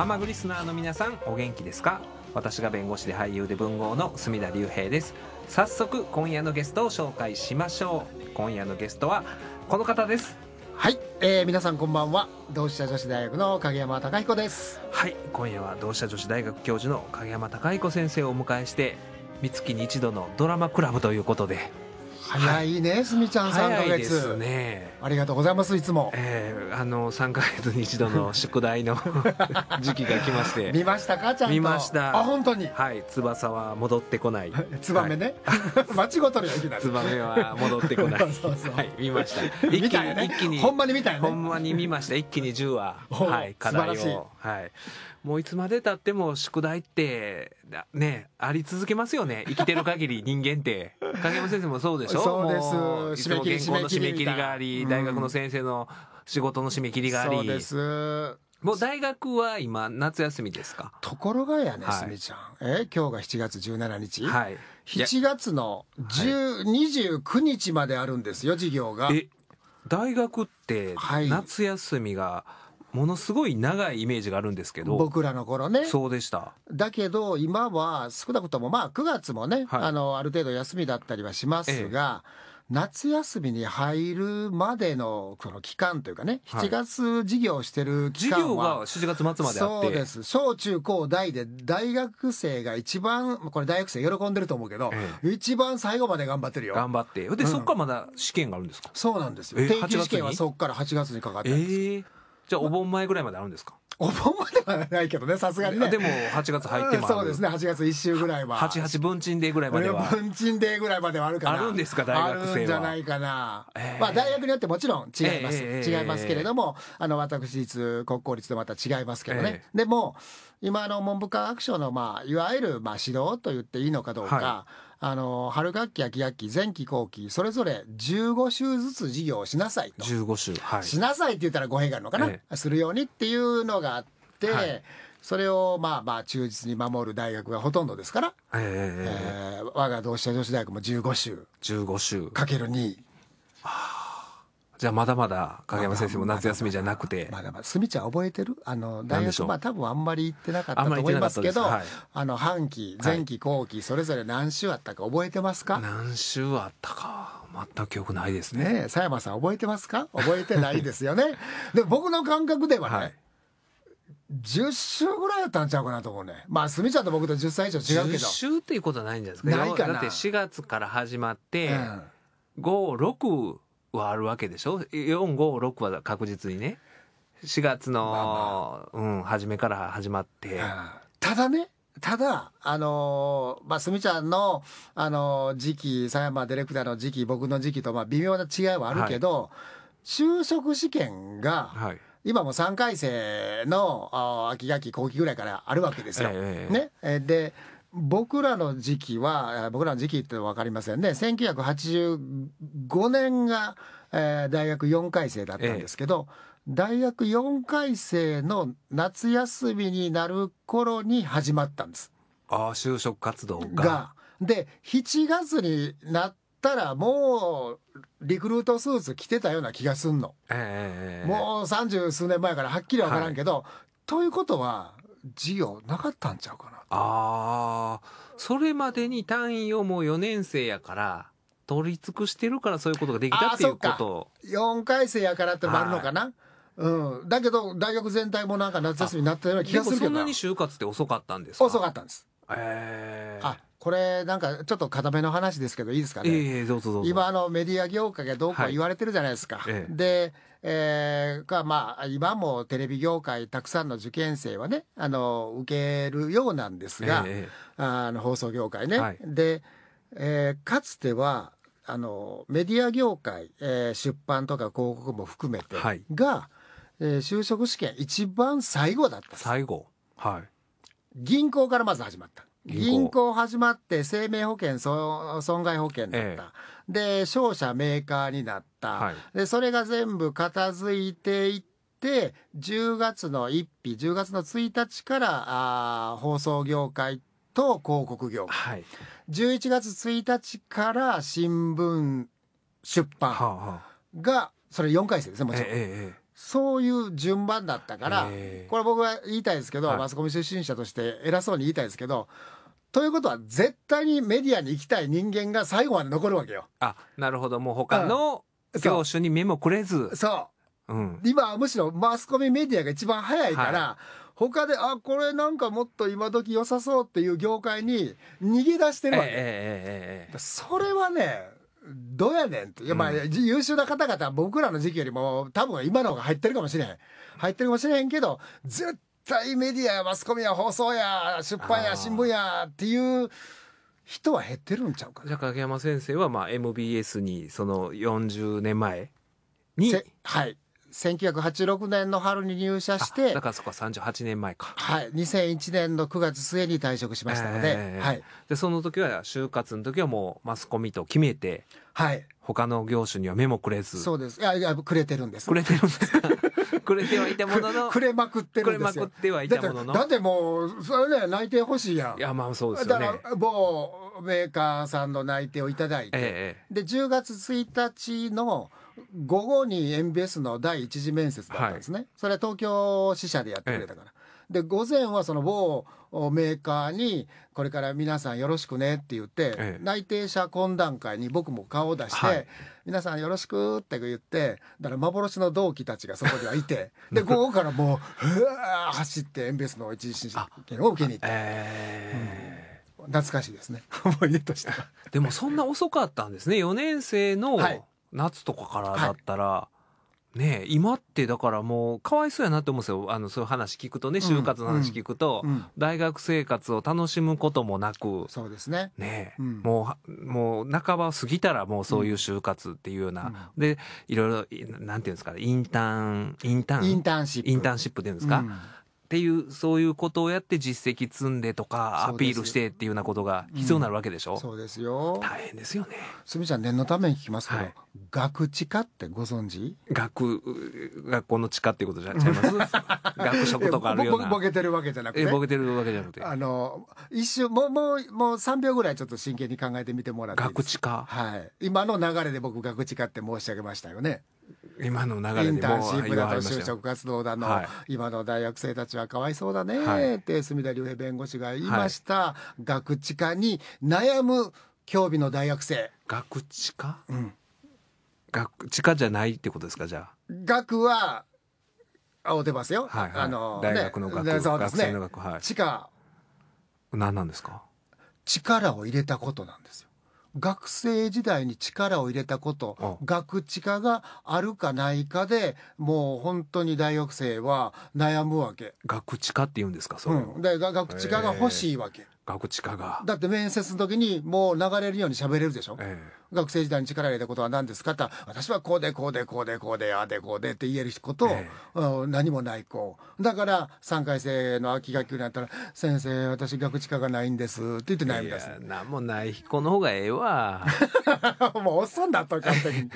ハマグリスナーの皆さんお元気ですか私が弁護士で俳優で文豪の墨田隆平です早速今夜のゲストを紹介しましょう今夜のゲストはこの方ですはい、えー、皆さんこんばんは同志社女子大学の影山孝彦ですはい今夜は同志社女子大学教授の影山孝彦先生をお迎えして三月に一度のドラマクラブということで早いね、すみちゃん3ヶ月、ね、ありがとうございますいつも、えー、あの3か月に一度の宿題の 時期が来まして見ましたかちゃんと見ましたあ本当にはい翼は戻ってこないツ ね、はい、間違とるはいきなりツは戻ってこないそうそう、はい、見ました一気に、ね、一気にほんまに見たよねほんまに見ました一気に10話はい課題をはいもういつまでたっても宿題ってねあり続けますよね生きてる限り 人間って影山先生もそうでしょそうですいつ原稿の締め切りがあり、うん、大学の先生の仕事の締め切りがありそうですもう大学は今夏休みですかところがやね、す、み、ちゃんえ今日が7月17日はい7月の、はい、29日まであるんですよ授業がえ大学って夏休みが、はいものすごい長いイメージがあるんですけど僕らの頃ねそうでしただけど今は少なくともまあ9月もね、はい、あのある程度休みだったりはしますが、ええ、夏休みに入るまでのこの期間というかね7月授業してる期間は、授業が7月末までそうです小中高大で大学生が一番これ大学生喜んでると思うけど、え、一番最後まで頑張ってるよ頑張ってで、うん、そっからまだ試験があるんですかそうなんですよ定期試験はそっから8月にかかってるんです、じゃあお盆前ぐらいまであるんですか お盆まではないけどねさすがにねでも8月入ってもそうですね8月1週ぐらいは88文鎮デーぐらいまでは文鎮デーぐらいまではあるかなあるんですか大学生はあるんじゃないかな、えー、まあ大学によってもちろん違います、えー、違いますけれども、あの私立国公立とまた違いますけどね、でも今の文部科学省のまあいわゆるまあ指導と言っていいのかどうか、はいあの春学期秋学期前期後期それぞれ15週ずつ授業をしなさいと15週、はい、しなさいって言ったら語弊があるのかな、ええ、するようにっていうのがあって、はい、それをまあまあ忠実に守る大学がほとんどですから、ええー、我が同志社女子大学も15週15週かける2。ああじゃあまだまだ影山先生も夏休みじゃなくてまだまだすみちゃん覚えてるあの大学まあ多分あんまり行ってなかったと思いますけど、はい、あの半期前期後期それぞれ何週あったか覚えてますか、はい、何週あったか全く記憶ないですねね佐山さん覚えてますか覚えてないですよね で僕の感覚ではね、はい10週ぐらいやったんちゃうかなと思うねまあすみちゃんと僕と10歳以上違うけど10週っていうことはないんじゃないですかないかなだって4月から始まって、うん、56はあるわけでしょ456は確実にね4月の、まあまあ、うん、初めから始まって。ただねただ、あのー、まあ、すみちゃんの、あのー、時期、佐山ディレクターの時期、僕の時期と、まあ、微妙な違いはあるけど、はい、就職試験が、はい、今も3回生の、あ秋学期後期ぐらいからあるわけですよ。えー、ね。で、僕らの時期は僕らの時期って分かりませんね1985年が、えー、大学4回生だったんですけど、えー、大学4回生の夏休みになる頃に始まったんです。あ就職活動がで7月になったらもうリクルートスーツ着てたような気がすんの、えー、もう三十数年前からはっきり分からんけど、はい、ということは授業なかったんちゃうかなああ、それまでに単位をもう4年生やから、取り尽くしてるからそういうことができたっていうこと4回生やからってのもあるのかな、はい、うん、だけど大学全体もなんか夏休みになったような気がするけどそんなに就活って遅かったんですか遅かったんですへえあこれなんかちょっと固めの話ですけどいいですかね、えー、今あのメディア業界がどうこう言われてるじゃないですか、はいえー、でえー、が、まあ、今もテレビ業界たくさんの受験生はね、あの、受けるようなんですが、えー、あの、放送業界ね。はい、で、えー、かつては、あの、メディア業界、えー、出版とか広告も含めてが、はい、えー、就職試験一番最後だった最後。はい。銀行からまず始まった。銀行始まって生命保険損害保険だった。えーで商社メーカーになった、はい、でそれが全部片付いていってで10月の1日10月の1日からあ放送業界と広告業界、はい、11月1日から新聞出版が、はあはあ、それ4回生ですねもちろん、えええ、そういう順番だったから、これ僕は言いたいですけど、はい、マスコミ出身者として偉そうに言いたいですけどということは絶対にメディアに行きたい人間が最後まで残るわけよ。あなるほどもう他の業種に目もくれず。うん、そう、うん、今はむしろマスコミメディアが一番早いから、はい、他であこれなんかもっと今時良さそうっていう業界に逃げ出してるわけ、えーえーえー、それはねどうやねんって、まあ、うん、優秀な方々僕らの時期よりも多分今の方が入ってるかもしれへん入ってるかもしれへんけど絶対メディアやマスコミや放送や出版や新聞やっていう人は減ってるんちゃうかじゃあ影山先生はまあ MBS にその40年前にはい1986年の春に入社してだからそこは38年前かはい2001年の9月末に退職しましたのでえー、はい、でその時は就活の時はもうマスコミと決めてはい他の業種には目もくれずそうですいやいやくれてるんですくれてるんですか くれてはいたものの くれまくってるんですよくれまくってはいたもののだってもうそれね内定欲しいやんいやまあそうですよねだから某メーカーさんの内定をいただいて、ええ、で10月1日の午後に MBS の第一次面接だったんですね、はい、それは東京支社でやってくれたから、え、で午前はその某メーカーにこれから皆さんよろしくねって言って、内定者懇談会に僕も顔を出して、皆さんよろしくって言ってだから幻の同期たちがそこにはいて で午後からもう走ってエンベスの一時権を受けに行って。えーうん懐かしいですね思い出としては でもそんな遅かったんですね4年生の夏とかからだったら、はいはいね今ってだからもうかわいそうやなって思うんですよあのそういう話聞くとね就活の話聞くと、うんうん、大学生活を楽しむこともなくそうですねね、うん、もうもう半ば過ぎたらもうそういう就活っていうような、でいろいろなんていうんですかねインターンインターンインターンシップインターンシップっていうんですか、っていうそういうことをやって実績積んでとかアピールしてっていうようなことが必要になるわけでしょ、うん、そうですよ大変ですよねすみちゃん念のために聞きますけど、はい、学地下ってご存知学学校の地下っていうことじゃちゃい ます学食とかあるようなボケてるわけじゃなくて、ね、ボケてるわけじゃなくてあの一瞬もうもうもう3秒ぐらいちょっと真剣に考えてみてもらっていいですか学地下はい今の流れで僕学地下って申し上げましたよね今の流れインターンシップだと就職活動だの、はい、今の大学生たちはかわいそうだねって隅田竜平弁護士が言いました、はい、学知科に悩む教日の大学生学知科、うん、学知科じゃないってことですかじゃあ学はあお出ますよ、はいはい、あの大学の学、ね、ね学生の学、はい、地下何なんですか力を入れたことなんですよ学生時代に力を入れたこと、うん、学知化があるかないかでもう本当に大学生は悩むわけ学知化って言うんですかそれ、うん、で学知化が欲しいわけガクチカがだって面接の時にもう流れるように喋れるでしょ、ええ、学生時代に力入れたことは何ですかって私はこうでこうでこうでこうであでこうでって言える人とええ、何もない子だから3回生の秋学級になったら「先生私学知化がないんです」って言って悩み出す何もない子の方がええわ もう遅んだとか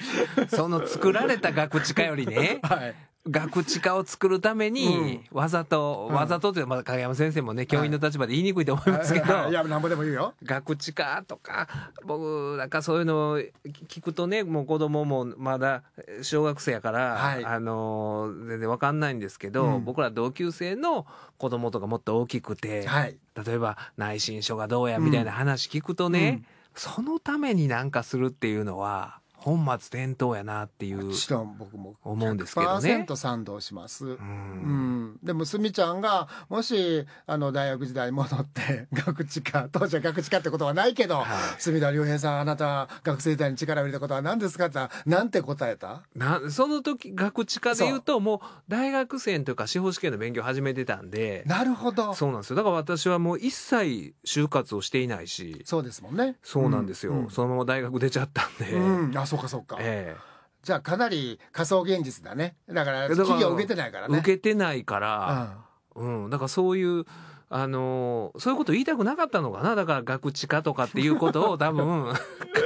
その作られた学知化よりね、はい、ガクチカを作るために、わざと、わざとというま影山先生もね、教員の立場で言いにくいと思いますけど、いや、なんぼでもいいよ。ガクチカとか、僕、なんかそういうのを聞くとね、もう子供もまだ小学生やから、はい、あの、全然わかんないんですけど、うん、僕ら同級生の子供とかもっと大きくて、はい、例えば内申書がどうやみたいな話聞くとね、うんうん、そのためになんかするっていうのは、本末転倒やなっていうもちろん僕も思うんですけどね。賛同します、うん、でもすみちゃんがもしあの大学時代戻って 学知科当時は学知科ってことはないけど、はい、隅田良平さんあなた学生時代に力を入れたことは何ですかってなんて答えたなその時学知科でいうともう大学生というか司法試験の勉強始めてたんでなるほどそうなんですよだから私はもう一切就活をしていないしそうですもんねそうなんですよ、うんそのまま大学出ちゃったんで、うん、あそそうかそうか。えじゃあかなり仮想現実だね。だから企業受けてないからね。受けてないから、うん、うん、だからそういうあのー、そういうこと言いたくなかったのかなだからガクチカとかっていうことを 多分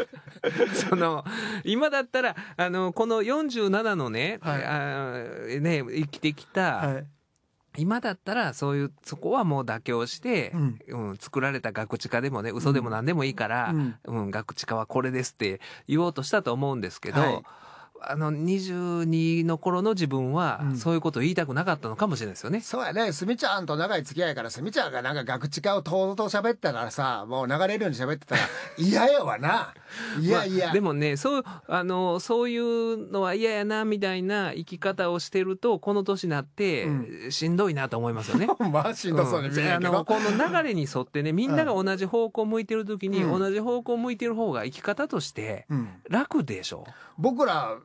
その今だったらあのこの47のねはい、あね生きてきた、はい今だったらそういうそこはもう妥協して、うんうん、作られたガクチカでもね嘘でも何でもいいから、うんガクチカはこれですって言おうとしたと思うんですけど、はいあの22の頃の自分は、そういうことを言いたくなかったのかもしれないですよね。うん、そうやね、すみちゃんと長い付き合いから、すみちゃんがなんかガクチカをとうとう喋ったらさ、もう流れるように喋ってたら、嫌やわな。いやいや、まあ、でもね、そう、あの、そういうのは嫌やな、みたいな生き方をしてると、この年になって、しんどいなと思いますよね。まあ、しんどそうに見えるけど、うん、あの、この流れに沿ってね、みんなが同じ方向向いてる時に、同じ方向向いてる方が生き方として、楽でしょ。僕ら、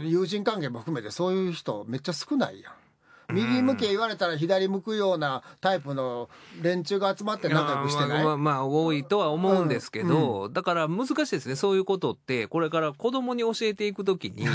友人関係も含めてそういう人めっちゃ少ないやん。右向け言われたら左向くようなタイプの連中が集まって仲良くしてない、まあ、まあ多いとは思うんですけど、うんうん、だから難しいですねそういうことってこれから子供に教えていくときに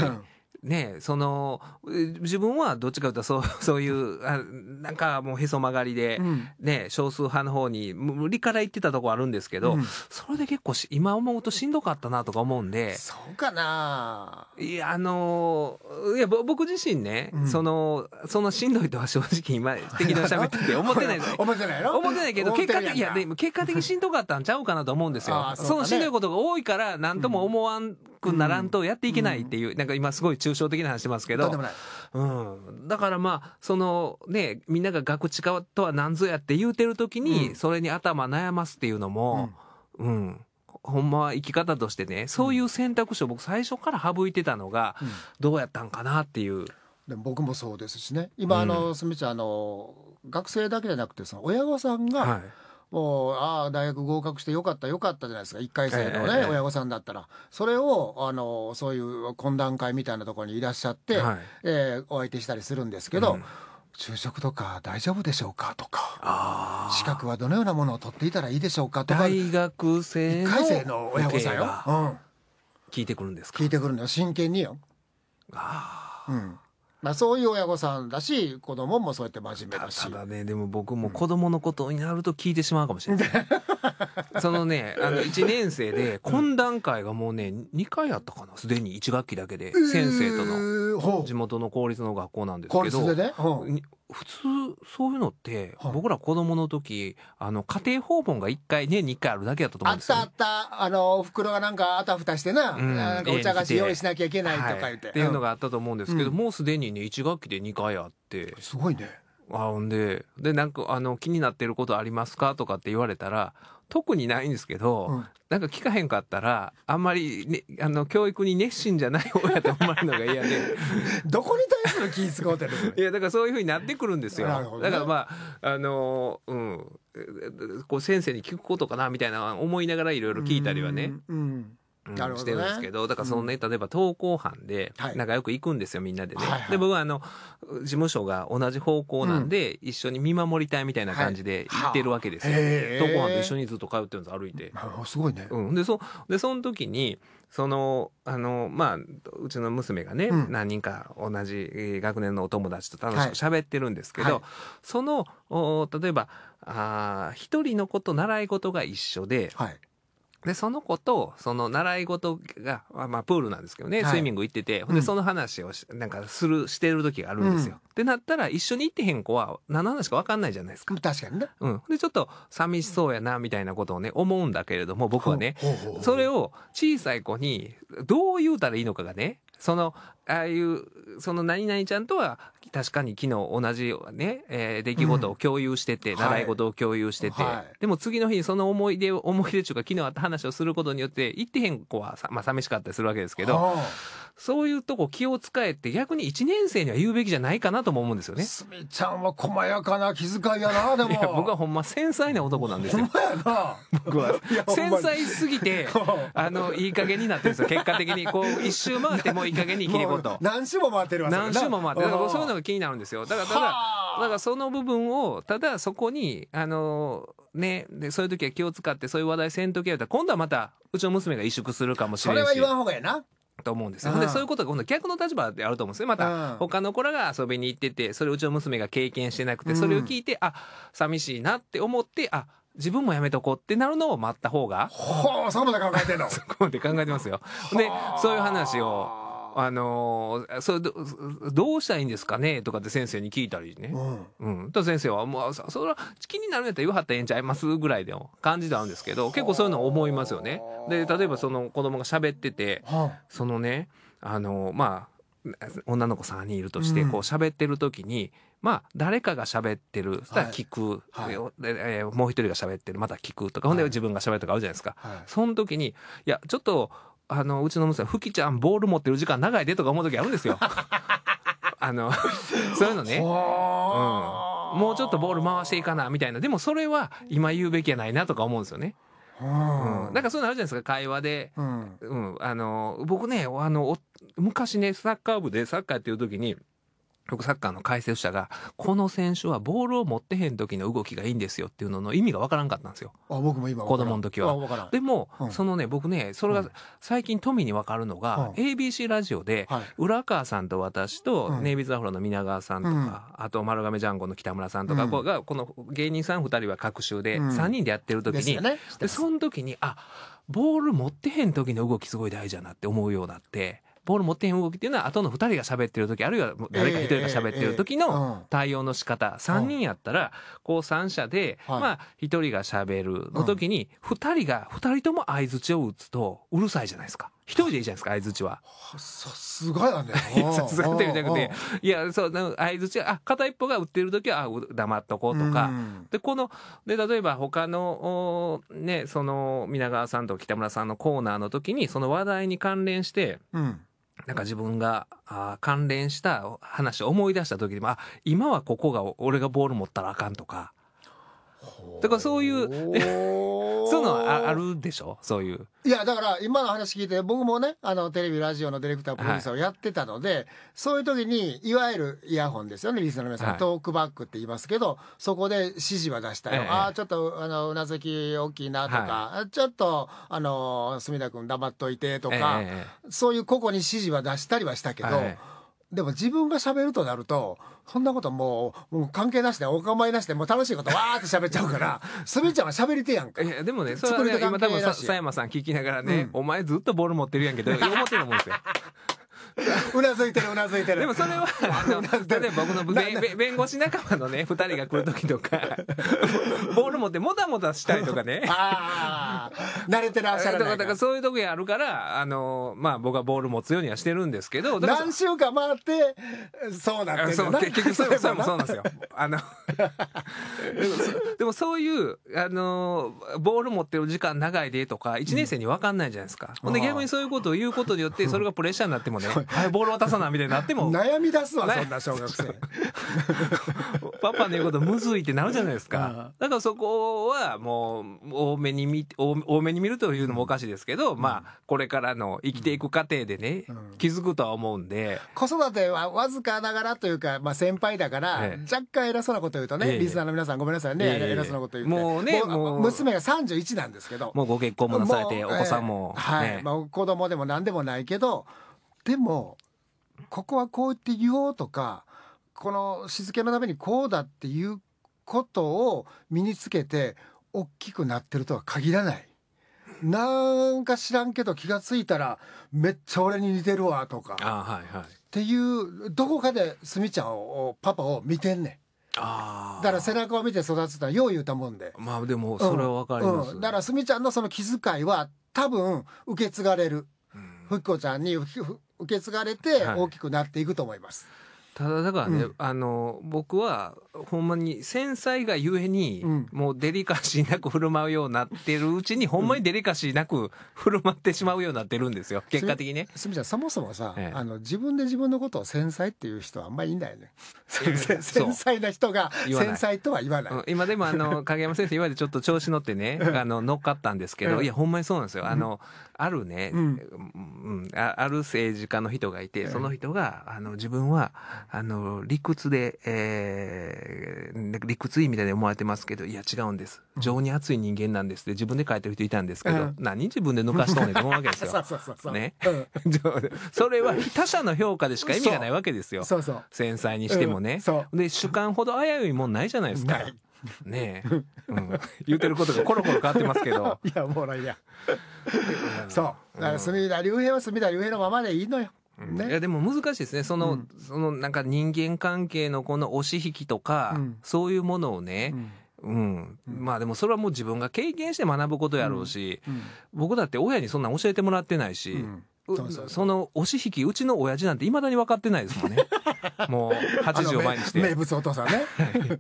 ね、その、自分はどっちかというと、そう、そういう、あなんかもうへそ曲がりで、うん、ね、少数派の方に無理から言ってたとこあるんですけど、うん、それで結構今思うとしんどかったなとか思うんで。そうかないや、あの、いや、僕自身ね、うん、その、そのしんどいとは正直今、適当に喋ってて思ってない 思ってないの思ってないけど、結果的、いや、でも結果的にしんどかったんちゃうかなと思うんですよ。そね、そのしんどいことが多いから、何とも思わんくならんとやっていけないっていう、うん、なんか今すごい抽象的な話してますけど、うん、だからまあそのねみんながガクチカとは何ぞやって言うてる時に、それに頭悩ますっていうのも、うん、うん、ほんまは生き方としてねそういう選択肢を僕最初から省いてたのが、どうやったんかなっていう。でも僕もそうですしね今あの、すみちゃんあの学生だけじゃなくてその親御さんが、はいもうああ大学合格してよかったよかったじゃないですか1回生のね、親御さんだったらそれをあのそういう懇談会みたいなところにいらっしゃって、はい、えお相手したりするんですけど。就職昼食とか大丈夫でしょうかとか資格はどのようなものを取っていたらいいでしょうかとか大学生回生の親御さんよ、うん、聞いてくるんですか聞いてくるの真剣によああうんまあ、そういう親御さんだし子供もそうやって真面目だしただねでも僕も子供のことになると聞いてしまうかもしれない、うん、そのねあの1年生で懇談会がもうね2回あったかなすでに1学期だけで先生との。地元の公立の学校なんですけど、ね、普通そういうのって、はい、僕ら子供の時あの家庭訪問が1回年に1回あるだけやったと思うんですよ、ね、あったあったあの袋がなんかあたふたしてなうん、なんかお茶菓子用意しなきゃいけないとか言って、はい、っていうのがあったと思うんですけど、うん、もうすでにね1学期で2回あってすごいねあほんででなんかあの気になってることありますかとかって言われたら特にないんですけど、うん、なんか聞かへんかったらあんまり、ね、あの教育に熱心じゃない親って思われるのが嫌で どこに対する気使うてるいやだからそういうふうになってくるんですよ、ね、だからまああのうんこう先生に聞くことかなみたいな思いながらいろいろ聞いたりはね。うん、うんうん、してるんですけど、だからそのね、例えば登校班で、仲良く行くんですよ、みんなでね。で、僕はあの、事務所が同じ方向なんで、一緒に見守りたいみたいな感じで行ってるわけですよ。登校班と一緒にずっと通ってるんです、歩いて。あ、すごいね。うん。で、そ、で、その時に、その、あの、まあ、うちの娘がね、何人か同じ学年のお友達と楽しく喋ってるんですけど、その、お例えば、あ一人のこと習い事が一緒で、はいでその子とその習い事が、まあ、プールなんですけどね、はい、スイミング行ってて、でその話をなんかするしてる時があるんですよ。うん、ってなったら一緒に行ってへん子は何の話か分かんないじゃないですか。確かにね、うん、でちょっと寂しそうやなみたいなことをね思うんだけれども僕はねそれを小さい子にどう言うたらいいのかがねそのああいうその何々ちゃんとは確かに昨日同じね、えー、出来事を共有してて、うん、習い事を共有してて、はい、でも次の日にその思い出思い出うか昨日あった話をすることによって行ってへん子はさ、まあ、寂しかったりするわけですけど。そういうとこ気を使えて逆に1年生には言うべきじゃないかなとも思うんですよね。すみちゃんは細やかな気遣いやな、でも。いや、僕はほんま繊細な男なんですよ。ほんまやな。僕は。繊細すぎて、あの、いい加減になってるんですよ、結果的に。こう、一周回ってもういい加減に切りこと 何種も回ってるわ何種も回ってるそういうのが気になるんですよだからただだからその部分をただそこにあのねでそういう時は気を使ってそういう話題せんときやったら今度はまたうちの娘が萎縮するかもしれないそれは言わん方がいいなと思うんですよ。で、そういうことが今度逆の立場であると思うんですよまた、他の子らが遊びに行ってて、それうちの娘が経験してなくて、それを聞いて、うん、あ、寂しいなって思って、あ、自分もやめとこうってなるのを待った方が。ほう、そこまで考えてんの そこまで考えてますよ。で、そういう話を。あのー、それどうしたらいいんですかねとかって先生に聞いたりね。うん。うん、と先生は、もう、それは気になるんやったら言わはったらええんちゃいますぐらいで感じたんですけど、結構そういうの思いますよね。で、例えばその子供が喋ってて、そのね、あのー、まあ、女の子3人いるとして、こう喋ってる時に、まあ誰かが喋ってるそしたら聞く、はいえー、もう一人が喋ってるまた聞くとかほんで自分が喋るとかあるじゃないですか、はい、その時にいやちょっとあのうちの娘ふきちゃんボール持ってる時間長いでとか思う時あるんですよ あのそういうのね、うん、もうちょっとボール回していかなみたいなでもそれは今言うべきやないなとか思うんですよねうん、なんかそういうのあるじゃないですか会話で、うん、うん、あの僕ねあの昔ねサッカー部でサッカーやっていう時にサッカーの解説者がこの選手はボールを持ってへん時の動きがいいんですよっていうのの意味がわからんかったんですよあ僕も今子供の時はでも、うん、そのね僕ねそれが最近富にわかるのが、うん、ABC ラジオで、浦川さんと私と、ネイビーズアフロの皆川さんとか、あと丸亀ジャンゴの北村さんとか、がこの芸人さん2人は各週で3人でやってる時に、ね、でその時にあボール持ってへん時の動きすごい大事だなって思うようになって。ボール持ってへん動きっていうのは後の2人が喋ってる時あるいは誰か1人が喋ってる時の対応の仕方、三3人やったらこう3者で、まあ1人が喋るの時に2人が2人とも相づちを打つとうるさいじゃないですか。一人でいいじゃないですか相槌は。さすがやね。さすがってみたくて、いやそう相槌あ片一方が打ってる時はあ黙っとこうとか、でこので例えば他のねその皆川さんと北村さんのコーナーの時にその話題に関連して。うんなんか自分があ関連した話を思い出した時にもあ今はここが俺がボール持ったらあかんとかだからそういう そういうのはあるでしょそういういやだから今の話聞いて僕もねあのテレビラジオのディレクタープロデューサーをやってたので、はい、そういう時にいわゆるイヤホンですよねリスナーの皆さん、はい、トークバックって言いますけどそこで指示は出したよ、ああちょっとあのうなずき大きいなとか、はい、ちょっとあの隅田君黙っといてとか、そういう個々に指示は出したりはしたけど。でも自分が喋るとなるとそんなこともうもう関係なしでお構いなしでもう楽しいことわーって喋っちゃうから すべちゃんは喋りてやんかいやでもねそれはね今多分佐山さん聞きながらね、うん、お前ずっとボール持ってるやんけど思ってると思うんですよ うなずいてるうなずいてるでもそれはあの例えば僕の弁護士仲間のね2人が来る時とか ボール持ってもたもたしたりとかねああ慣れてらっしゃるとかだからそういう時あるからあのまあ僕はボール持つようにはしてるんですけど何週間回ってそうなってるな結局そう、そう、そうなんですよあのでもそういうあのボール持ってる時間長いでとか1年生に分かんないじゃないですか、ほんで逆にそういうことを言うことによってそれがプレッシャーになってもねはい、ボール渡さなみたいになっても悩み出すわそんな小学生 パパの言うことむずいってなるじゃないですかだからそこはもう多めに見多めに見るというのもおかしいですけど、まあこれからの生きていく過程でね、気づくとは思うんで子育てはわずかながらというか、まあ、先輩だから、若干偉そうなこと言うとね、リスナーの皆さんごめんなさいね、偉そうなこと言うともうね娘が31なんですけどもうご結婚もなされてお子さんも、はい、まあ、子供でも何でもないけどでもここはこう言って言おうとかこの静けのためにこうだっていうことを身につけて大きくなってるとは限らない。なんか知らんけど気が付いたらめっちゃ俺に似てるわとか、はいはい、っていうどこかでスミちゃんをパパを見てんねん。あだから背中を見て育つたはよう言うたもんでまあでもそれは分かります、うんうん、だからすみちゃんのその気遣いは多分受け継がれるふっこちゃんにふ受け継がれて大きくなっていくと思います。はいただだからね、うん、あの僕はほんまに繊細がゆえに、うん、もうデリカシーなく振る舞うようになってるうちに、うん、ほんまにデリカシーなく振る舞ってしまうようになってるんですよ結果的にねすみちゃんそもそもさ、ええ、あの自分で自分のことを繊細っていう人はあんまりいないね 繊細な人が繊細とは言わない今でもあの 影山先生今までちょっと調子乗ってねあの乗っかったんですけど、いやほんまにそうなんですよあの、あるね、うんうん、ある政治家の人がいてその人があの自分はあの理屈で、えー、理屈意味で思われてますけどいや違うんです情に熱い人間なんですって自分で書いてる人いたんですけど、うん、何自分で抜かしとんねんと思うわけですよ。ね、うん、それは他者の評価でしか意味がないわけですよ繊細にしてもね。うん、で主観ほど危ういもんないじゃないですか。ねえ、うん、言うてることがコロコロ変わってますけど いやもうないや そうだから隅田竜兵は隅田竜兵のままでいいのよね、いやでも難しいですねその、うん、そのなんか人間関係のこの押し引きとか、うん、そういうものをね、うん、うん、まあでもそれはもう自分が経験して学ぶことやろうし、僕だって親にそんなん教えてもらってないし、その押し引きうちの親父なんていまだに分かってないですもんね もう8時を前にして名物お父さんね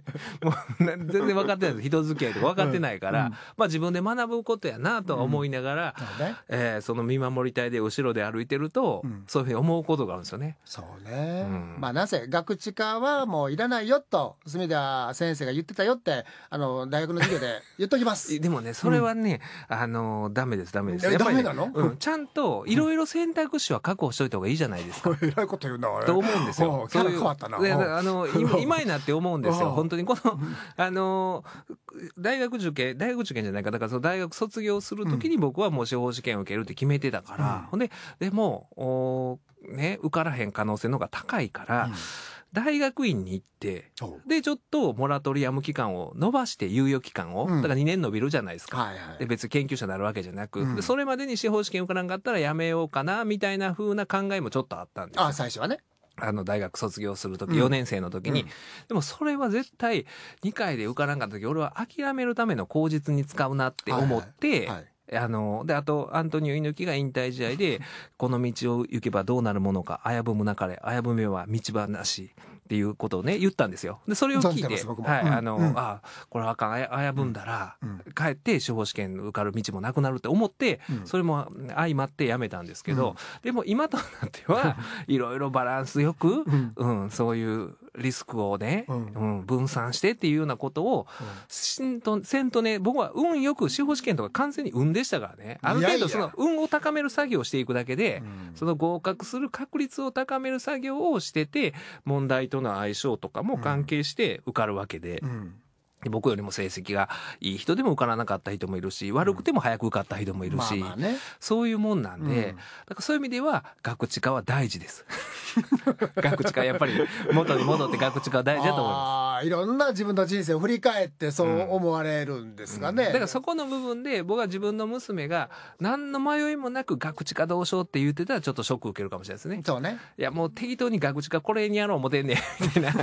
もう全然分かってないです人付き合いとか分かってないから、うん、まあ自分で学ぶことやなとは思いながら、うんね、えー、その見守り隊で後ろで歩いてると、うん、そういうふうに思うことがあるんですよねそうね、まあなぜ学知化はもういらないよと隅田先生が言ってたよってあの大学の授業で 言っときますでもねそれはね、あのダメですダメですやっぱり、うん、ちゃんといろいろ選択肢は確保しといた方がいいじゃないですか。え らいこと言うな、と思うんですよ。そういう。あの、今今になって思うんですよ。本当にこの、あの、大学受験、大学受験じゃないか、だからその大学卒業するときに僕はもう司法試験を受けるって決めてたから、ほんで、でも、おね、受からへん可能性の方が高いから、うん大学院に行って、で、ちょっとモラトリアム期間を伸ばして、猶予期間を、うん、だから2年延びるじゃないですか。はいはい、で、別に研究者になるわけじゃなく、うん、それまでに司法試験受からんかったらやめようかな、みたいな風な考えもちょっとあったんですあ、最初はね。あの大学卒業する時、4年生の時に、でもそれは絶対2回で受からんかった時俺は諦めるための口実に使うなって思って、あの、で、あと、アントニオ猪木が引退試合で、この道を行けばどうなるものか、危ぶむなかれ、危ぶめは道場なし。っていうことをね言ったんですよ。でそれを聞いて、はい、あの、うん、あこれあかん危ぶんだら、うん、帰って司法試験受かる道もなくなるって思って、それも相まってやめたんですけど、でも今となっては いろいろバランスよく、うんそういうリスクをね、うん、分散してっていうようなことをしんとせんとね僕は運よく司法試験とか完全に運でしたからねある程度その運を高める作業をしていくだけでその合格する確率を高める作業をしてて問題との相性とかも関係して受かるわけで。うん僕よりも成績がいい人でも受からなかった人もいるし、悪くても早く受かった人もいるし、うんまあね、そういうもんなんで、うん、だからそういう意味では、学知化は大事です。学知化やっぱり元に戻って学知化は大事だと思います。いろんな自分の人生を振り返ってそう思われるんですがね、うん。だからそこの部分で、僕は自分の娘が、何の迷いもなく学知化どうしようって言ってたら、ちょっとショック受けるかもしれないですね。そうね。いや、もう適当に学知化これにやろう思てんねん、みたいな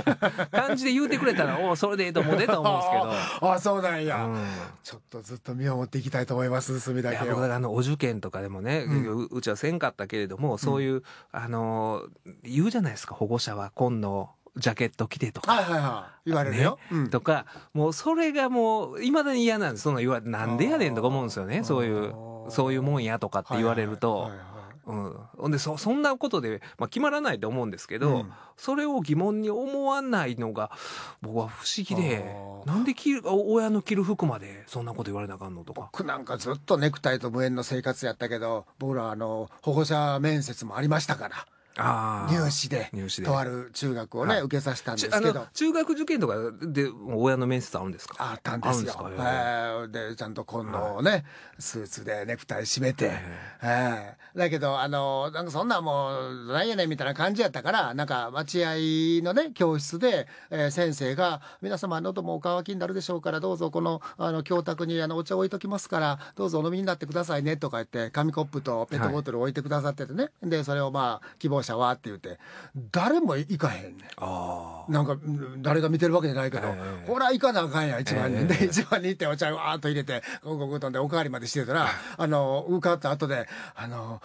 感じで言うてくれたら、おお、それでええと思うと思うんですですけどあそうなんや、うん、ちょっとずっと見守っていきたいと思います隅田家僕あのお受験とかでもね、うん、うちはせんかったけれどもそういう、うん、あの言うじゃないですか保護者は今度ジャケット着てとか。はいはいはい。言われるよ。ねうん、とか、もうそれがもう、いまだに嫌なんです。その言わ、なんでやねんとか思うんですよね。そういう、そういうもんやとかって言われると。はいはいはいはいうん、ほんでそんなことで、まあ、決まらないと思うんですけど、うん、それを疑問に思わないのが僕は不思議でなんで着る親の着る服までそんなこと言われなあかんのとか僕なんかずっとネクタイと無縁の生活やったけど僕らあの保護者面接もありましたから。入試で入試でとある中学をね、はい、受けさせたんですけど中学受験とかで親の面接あるんですかあったんですよで、えでちゃんと今度ね、はい、スーツでネクタイ締めて、えー、だけどあのなんかそんなもうなんやねんみたいな感じやったからなんか待合のね教室で、えー、先生が「皆様喉もお乾きになるでしょうからどうぞこのあの教卓にあのお茶置いときますからどうぞお飲みになってくださいね」とか言って紙コップとペットボトル置いてくださっててね、はい、でそれをまあ希望者たわ」って言って誰も行かへんねなんか誰が見てるわけじゃないけど、えー、ほら行かなあかんや一番に、えー、で一番に行ってお茶をわーっと入れてゴンゴンゴでおかわりまでしてたらあの受かった後であの、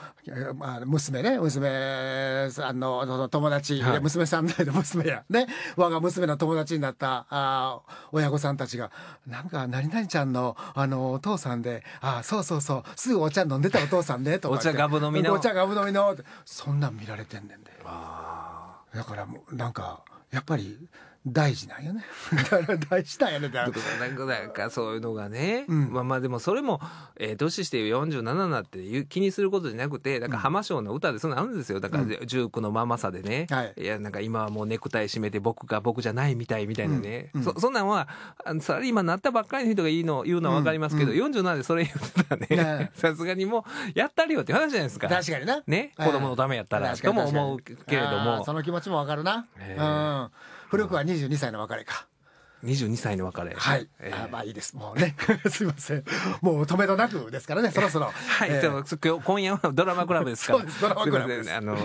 まあ、娘ね娘さんの友達、はい、娘さん代の娘やね我が娘の友達になったあ親御さんたちが「なんか何々ちゃんのあのお父さんであそうそうそうすぐお茶飲んでたお父さんで」とかお茶がぶ飲みのお茶がぶ飲みの」そんなん見られてんねんでだからもうなんかやっぱり大事なんよね 大事なんよねだからなんかそういうのがね、うん、まあまあでもそれも、えー、年して47七なって気にすることじゃなくてだから浜松の歌でそんなあるんですよだから19のままさでね、うん、いやなんか今はもうネクタイ締めて僕が僕じゃないみたいみたいなね、うん、そそんなんはサラリなったばっかりの人がいいの言うのは分かりますけど、四十七47でそれ言ったらね さすがにもうやったりよって話じゃないですか確かになね子供のためやったらとも思うけれどもその気持ちも分かるな、えうん古くは22歳の別れか。22歳の別れ。はい。えー、あまあいいです。もうね。すいません。もう止めどなくですからね、そろそろ。はい、えー、今夜はドラマクラブですから。そうです、ドラマクラブです。すあの、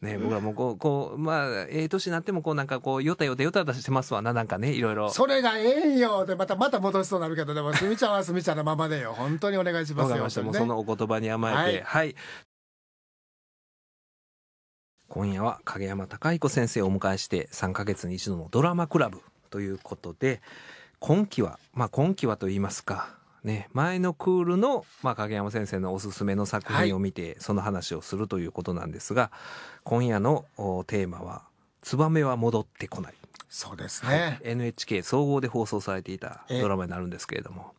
ね、僕らもこう、こう、まあ、ええ年になっても、こう、なんかこう、よたよたよたしてますわな、なんかね、いろいろ。それがええんよで、また、また戻しそうになるけど、でも、すみちゃんはすみちゃんのままでよ。本当にお願いしますよ。もう、ね、そのお言葉に甘えて、はい、はい、今夜は影山孝彦先生をお迎えして3ヶ月に一度のドラマクラブということで今期はまあ今期はと言いますかね前のクールの、まあ、影山先生のおすすめの作品を見てその話をするということなんですが、今夜のテーマは「ツバメは戻ってこない」そうですね、はい、NHK 総合で放送されていたドラマになるんですけれども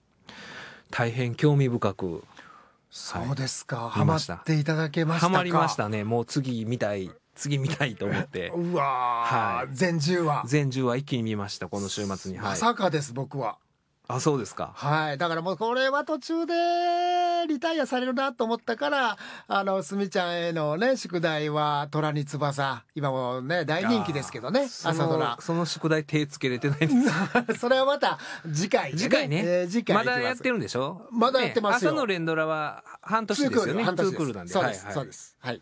大変興味深くそうですか。ハ、は、マ、っていただけましたハマりましたね。もう次見たい。次見たいと思って。うわはい。全10話。全10話一気に見ました、この週末に。はい、まさかです、僕は。あそうですかはいだからもうこれは途中でリタイアされるなと思ったからあのすみちゃんへのね宿題は「虎に翼」今もね大人気ですけどね朝ドラその宿題手つけれてないんです それはまた次回、ね、次回ね、えー、次回まだやってるんでしょまだやってますよ、ね、朝の連ドラは半年ですよね半年ですなんでそうです、はいはい、そうですはい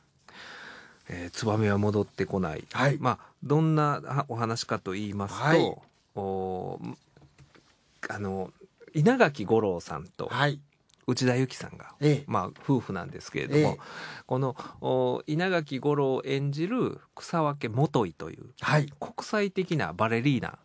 えー、ツバメは戻ってこない、はい、まあどんなお話かと言いますと、はい、おあの稲垣吾郎さんと、内田有紀さんが、まあ、夫婦なんですけれども、え、この稲垣吾郎演じる草分元井という、はい、国際的なバレリーナ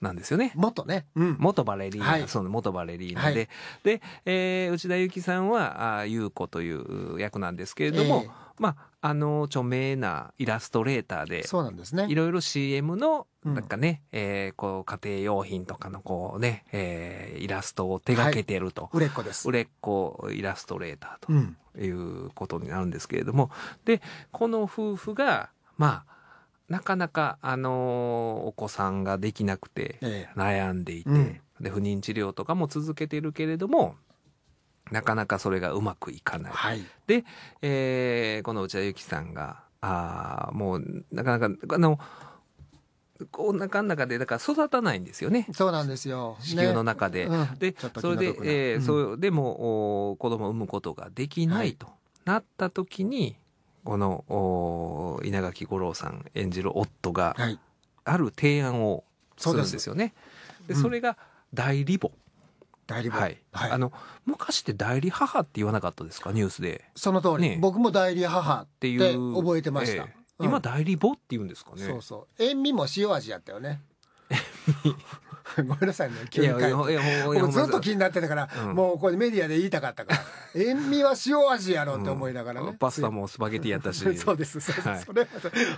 なんですよね。元ね、うん、元バレリーナ、はい、その元バレリーナで、で、えー、内田有紀さんは優子という役なんですけれども、まああの著名なイラストレーターでそうなんですねいろいろ CM のなんかね、うん、えー、こう家庭用品とかのこうね、えー、イラストを手がけてると、売れっ子です売れっ子イラストレーターということになるんですけれども、うん、でこの夫婦がまあなかなか、あのー、お子さんができなくて悩んでいて、ええうん、で不妊治療とかも続けてるけれどもなかなかそれがうまくいかない。はい、で、えー、この内田有紀さんがああ、もうなかなかあのこう中の中でだから育たないんですよね。そうなんですよ。子宮の中で、ねうん、でそれで、えー、うん、そうでもお子供を産むことができないとなった時に、はい、このお稲垣吾郎さん演じる夫が、はい、ある提案をするんですよね。そでそれが大リボ。代理母、はい、はい、あの昔って代理母って言わなかったですかニュースでその通り、ね、僕も代理母っていう覚えてました、えーうん、今代理母って言うんですかねそうそう塩味も塩味やったよね ごめんなさいね急に僕ずっと気になってたから、うん、もうこれメディアで言いたかったから塩味は塩味やろって思いながらね、うん、パスタもスパゲティやったし そうですそうですそれ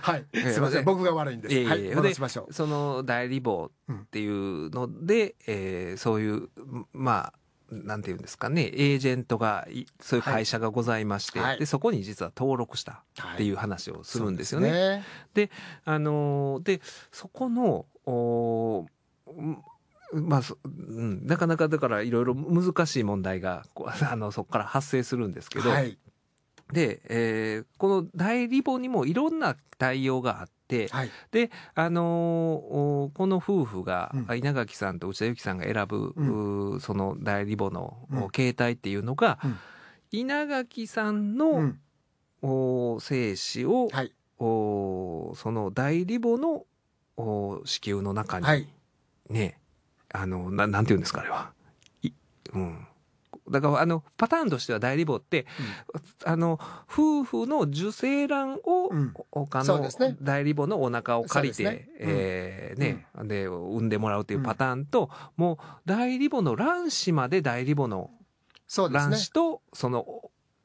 はい、すみません、僕が悪いんです、えー、はい、戻しましょうその代理棒っていうので、うん、えー、そういうまあなんていうんですかねエージェントがそういう会社がございまして、はい、でそこに実は登録したっていう話をするんですよね。はい、で、ね、あのー、でそこのおまあ、うん、なかなかだからいろいろ難しい問題が あのそこから発生するんですけど、はい、で、えー、この代理母にもいろんな対応があって、はい、で、あのー、この夫婦が、稲垣さんと内田有紀さんが選ぶ、うん、その代理母の、形態っていうのが、稲垣さんの、お精子を、はい、おその代理母のお子宮の中に、はいねあのななんて言うんですかあれは。うん、だからあのパターンとしては代理母って、うん、あの夫婦の受精卵を、他の代理母のお腹を借りて、えね、で産んでもらうというパターンと、うん、もう代理母の卵子まで代理母の卵子とその。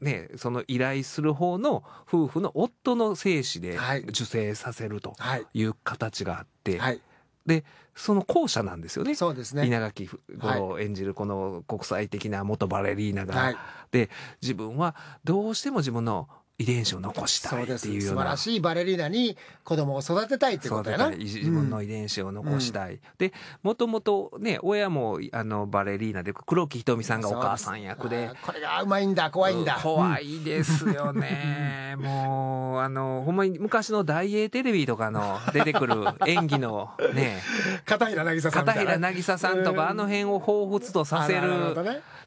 ね、その依頼する方の夫婦の夫の精子で受精させるという形があって、はいはいでその後者なんですよねそうですね稲垣を演じるこの国際的な元バレリーナが。はい、で自分はどうしても自分の遺伝子を残したいっていうような素晴らしいバレリーナに子供を育てたいってことだな自分の遺伝子を残したい、うん、でもともとね親もあのバレリーナで黒木瞳さんがお母さん役でこれがうまいんだ怖いんだ、怖いですよね もうあのほんまに昔の大英テレビとかの出てくる 演技のね片平渚さん片平渚さんとかあの辺を彷彿とさせる、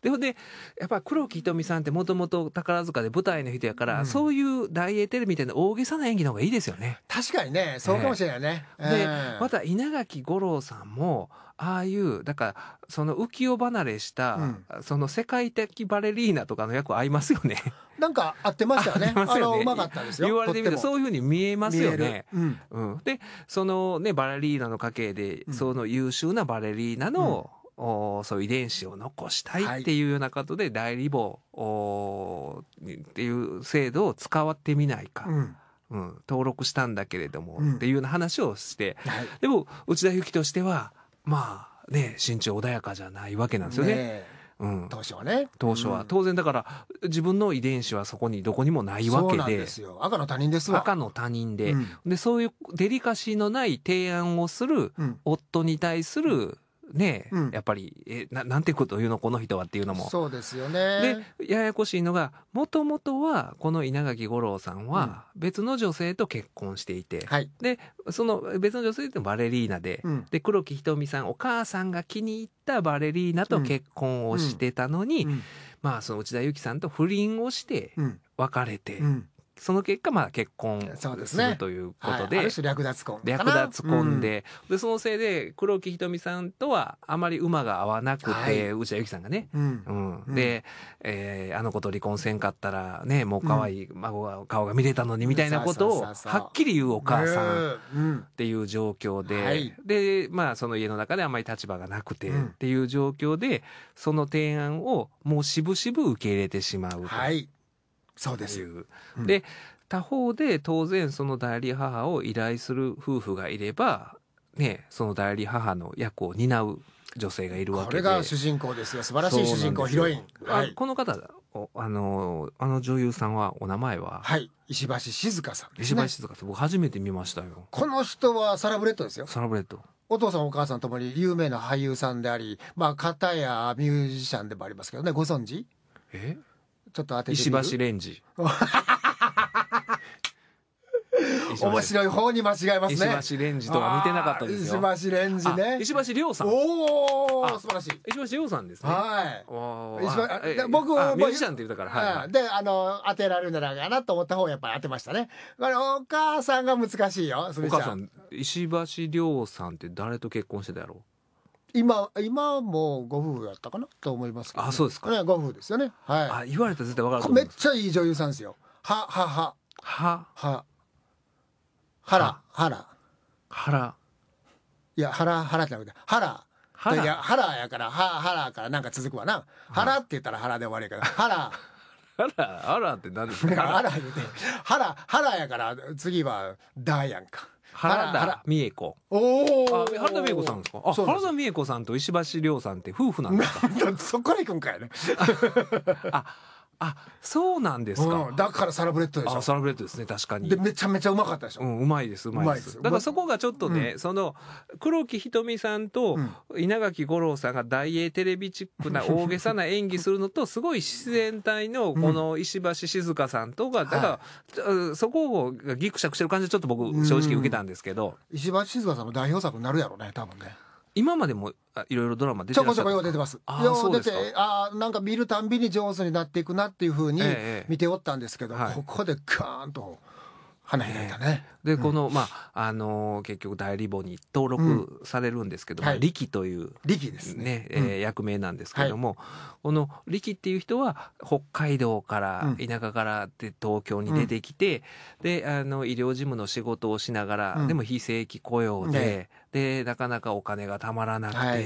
でほんでやっぱ黒木瞳さんってもともと宝塚で舞台の人やから、うん、そうそういう大英テレビみたいな大げさな演技の方がいいですよね。確かにね、そうかもしれないね。えー、で、また稲垣吾郎さんも、ああいう、だから、その浮世離れした、うん、その世界的バレリーナとかの役合いますよね。なんか合ってましたよね。あよねうまかったですよ。言われてみるとそういうふうに見えますよね。うん、うん、で、そのね、バレリーナの家系で、その優秀なバレリーナの、そういう遺伝子を残したいっていうようなことで、代理母っていう制度を使わってみないか。うんうん、登録したんだけれども、うん、っていうような話をして、はい、でも内田有紀としてはまあね身長穏やかじゃないわけなんですよね。ねうん、当初はね当初は、当然だから自分の遺伝子はそこにどこにもないわけでですよ赤の他人です赤の他人で,、でそういうデリカシーのない提案をする、夫に対するね、うん、やっぱりえななんてことを言うのこの人はっていうのもそうですよねでややこしいのがもともとはこの稲垣吾郎さんは別の女性と結婚していて、うん、でその別の女性ってバレリーナでうん、で黒木瞳さんお母さんが気に入ったバレリーナと結婚をしてたのに、まあその内田有紀さんと不倫をして別れて。うんその結果まあ結婚するということで、ねはい、略奪婚略奪婚でうん、でそのせいで黒木瞳さんとはあまり馬が合わなくて、はい、内田有紀さんがね、うんうん、で、えー、あの子と離婚せんかったらねもう可愛い孫が顔が見れたのにみたいなことをはっきり言うお母さんっていう状況で、でまあその家の中であまり立場がなくてっていう状況でその提案をもうしぶしぶ受け入れてしまうと。はいそうです、うん、で他方で当然その代理母を依頼する夫婦がいれば、ね、その代理母の役を担う女性がいるわけでこれが主人公ですよ素晴らしい主人公ヒロイン、はい、この方あのあの女優さんはお名前ははい石橋静香さん、ね、石橋静香さん僕初めて見ましたよこの人はサラブレッドですよサラブレッドお父さんお母さんともに有名な俳優さんでありまあ片やミュージシャンでもありますけどねご存知えちょっと当てて石橋レンジ面白い方に間違えますね。石橋レンジとは似てなかったですよ。石橋レンジね。石橋亮さん。おお、素晴らしい。石橋亮さんですね。はい。石橋、僕もミュージシャンって言ったから。はい、で、あの当てられるんじゃないかなと思った方やっぱり当てましたね。あれお母さんが難しいよ。お母さん、石橋亮さんって誰と結婚してたやろう。今今もご夫婦だったかなと思いますけど、ね、あそうですか、ね、ご夫婦ですよねはいあ言われたら絶対わかるめっちゃいい女優さんですよははははははらはらはらいやはらはらじゃなくてはらはらいややからははらからなんか続くわなはらって言ったらはらで終わりやからはらハラ、ハラって何ですか。ハ ラ言うて、ハラ、ハラやから、次は、だやんか。原田美恵子。おお。原田美恵子さんですか。あ、原田美恵子さんと石橋亮さんって夫婦なんですか。そこら行くんかいね。あ。あそうなんですか、うん、だからサラブレッドでしょサラブレッドですね確かにでめちゃめちゃうまかったでしょうんうまいですうまいですだからそこがちょっとね、うん、その黒木瞳さんと稲垣吾郎さんが大英テレビチックな大げさな演技するのとすごい自然体のこの石橋静香さんとかだから、はい、そこをギクシャクしてる感じでちょっと僕正直受けたんですけど、石橋静香さんも代表作になるやろうね多分ね今までもいろいろドラマ出てちょこちょこよ出てます。よう出てあなんか見るたんびに上手になっていくなっていうふうに見ておったんですけど、ええ、ここでガーンと。花開いたね。えで、この、まあ、あのー、結局代理母に登録されるんですけども、うんはい、力という、力ですね、ねえーうん、役名なんですけども、はい、この力っていう人は北海道から田舎からで東京に出てきて、であの医療事務の仕事をしながら、でも非正規雇用で、ね、で、なかなかお金がたまらなくて、はい、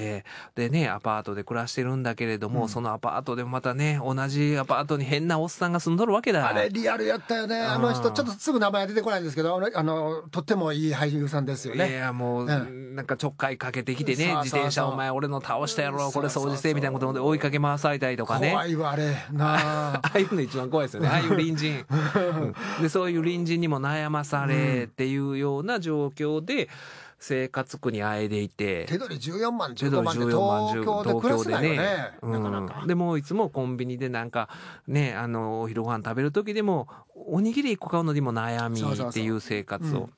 でね、アパートで暮らしてるんだけれども、うん、そのアパートでもまたね、同じアパートに変なおっさんが住んどるわけだ。あれ、リアルやったよね。あの人、ちょっとすぐ名前出てこないんですけど、あの、とってもいい俳優さんですよね。いや、もう、うん、なんかちょっかいかけてきてね、自転車お前俺の倒したやろ、これ掃除せ、みたいなことで追いかけ回されたりとかね。怖いわ、あれ。なあ。ああいうの一番怖いですよね。ああいう隣人。で、そういう隣人にも悩まされっていうような状況で、生活苦にあえでいて手取り14万15万で東京で暮らすなよねね、うん、なかなかでもいつもコンビニでなんかねあのお昼ご飯食べる時でもおにぎり1個買うのにも悩みっていう生活を。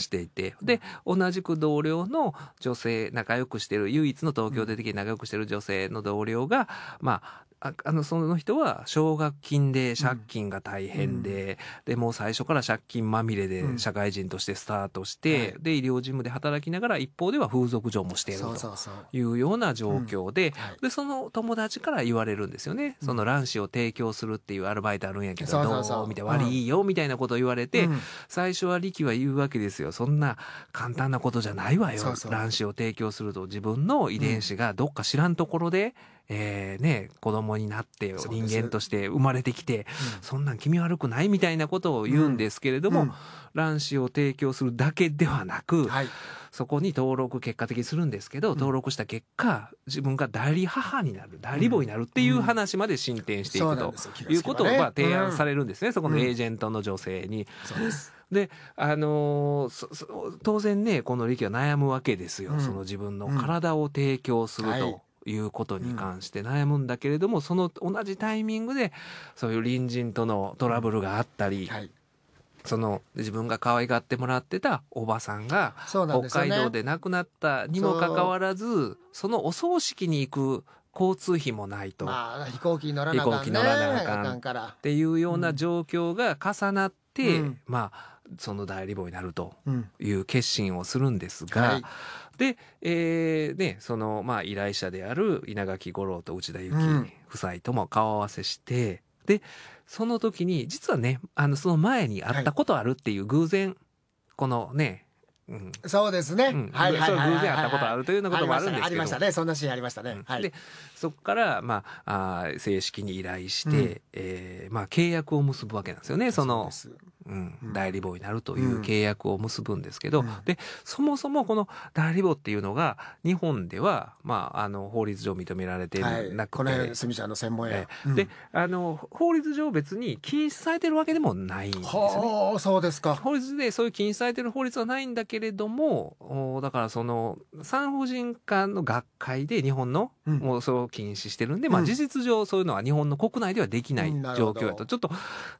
していてで同じく同僚の女性仲良くしてる唯一の東京出てきて仲良くしてる女性の同僚がまあああのその人は奨学金で借金が大変で、うん、でもう最初から借金まみれで社会人としてスタートして、うん、で医療事務で働きながら一方では風俗嬢もしているというような状況で,、でその友達から言われるんですよね、うん、その卵子を提供するっていうアルバイトあるんやけどどうみたいな悪いよみたいなことを言われて、最初は力は言うわけですよそんな簡単なことじゃないわよ卵子を提供すると自分の遺伝子がどっか知らんところで。えー、ね、子供になって人間として生まれてきてそ,、ん、なん気味悪くないみたいなことを言うんですけれども、卵子を提供するだけではなく、そこに登録結果的にするんですけど登録した結果自分が代理母になる代理母になるっていう話まで進展していくということをまあ提案されるんですね、そこのエージェントの女性に。であのー、当然ねこの力は悩むわけですよ、うん、その自分の体を提供するということに関して悩むんだけれども、うん、その同じタイミングでそういう隣人とのトラブルがあったり、はいその自分が可愛がってもらってたおばさんが北海道で亡くなったにもかかわらずそのお葬式に行く交通費もないと、まあ、飛行機乗らなあかん,、ね、なかんっていうような状況が重なって、うん、まあその代理母になるという決心をするんですが、うんはい、で、えーね、その、まあ、依頼者である稲垣吾郎と内田有紀夫妻とも顔合わせして、うん、でその時に実はねあのその前に会ったことあるっていう偶然、はい、このねうん、そうですね。はいはい偶然会ったことあるというようなこともあるんですけど。ありましたね。そんなシーンありましたね。んはい、で、そこからまああ正式に依頼して、うん、えー、まあ契約を結ぶわけなんですよね。そのうん、代理母になるという契約を結ぶんですけど、うん、でそもそもこの代理母っていうのが日本では、まあ、あの法律上認められてなくて、はい、この辺ちゃんの専門や、うん、であの法律上別に禁止されてるわけでもないんですよね。そうですか法律でそういう禁止されてる法律はないんだけれどもおだからその産婦人科の学会で日本の、うん、もうそれを禁止してるんで、まあ、事実上そういうのは日本の国内ではできない状況やと、ちょっと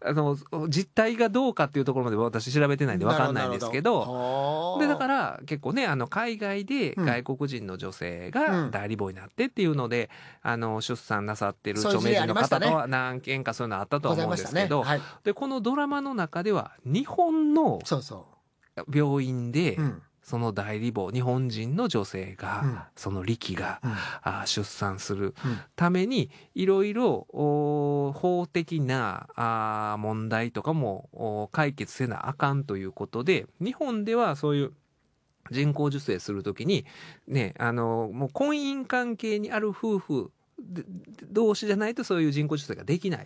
あの実態がどうかっていうところまで私調べてないんで分かんないんですけどでだから結構ねあの海外で外国人の女性が代理母になってっていうので、うん、あの出産なさってる著名人の方とは何件かそういうのあったとは思うんですけど、ねはい、でこのドラマの中では日本の病院でそうそう、うんその代理母日本人の女性が、うん、その力が、うん、あ出産するためにいろいろ法的なあ問題とかも解決せなあかんということで日本ではそういう人工授精するときにねあのもう婚姻関係にある夫婦同士じゃないとそういう人工授精ができないっ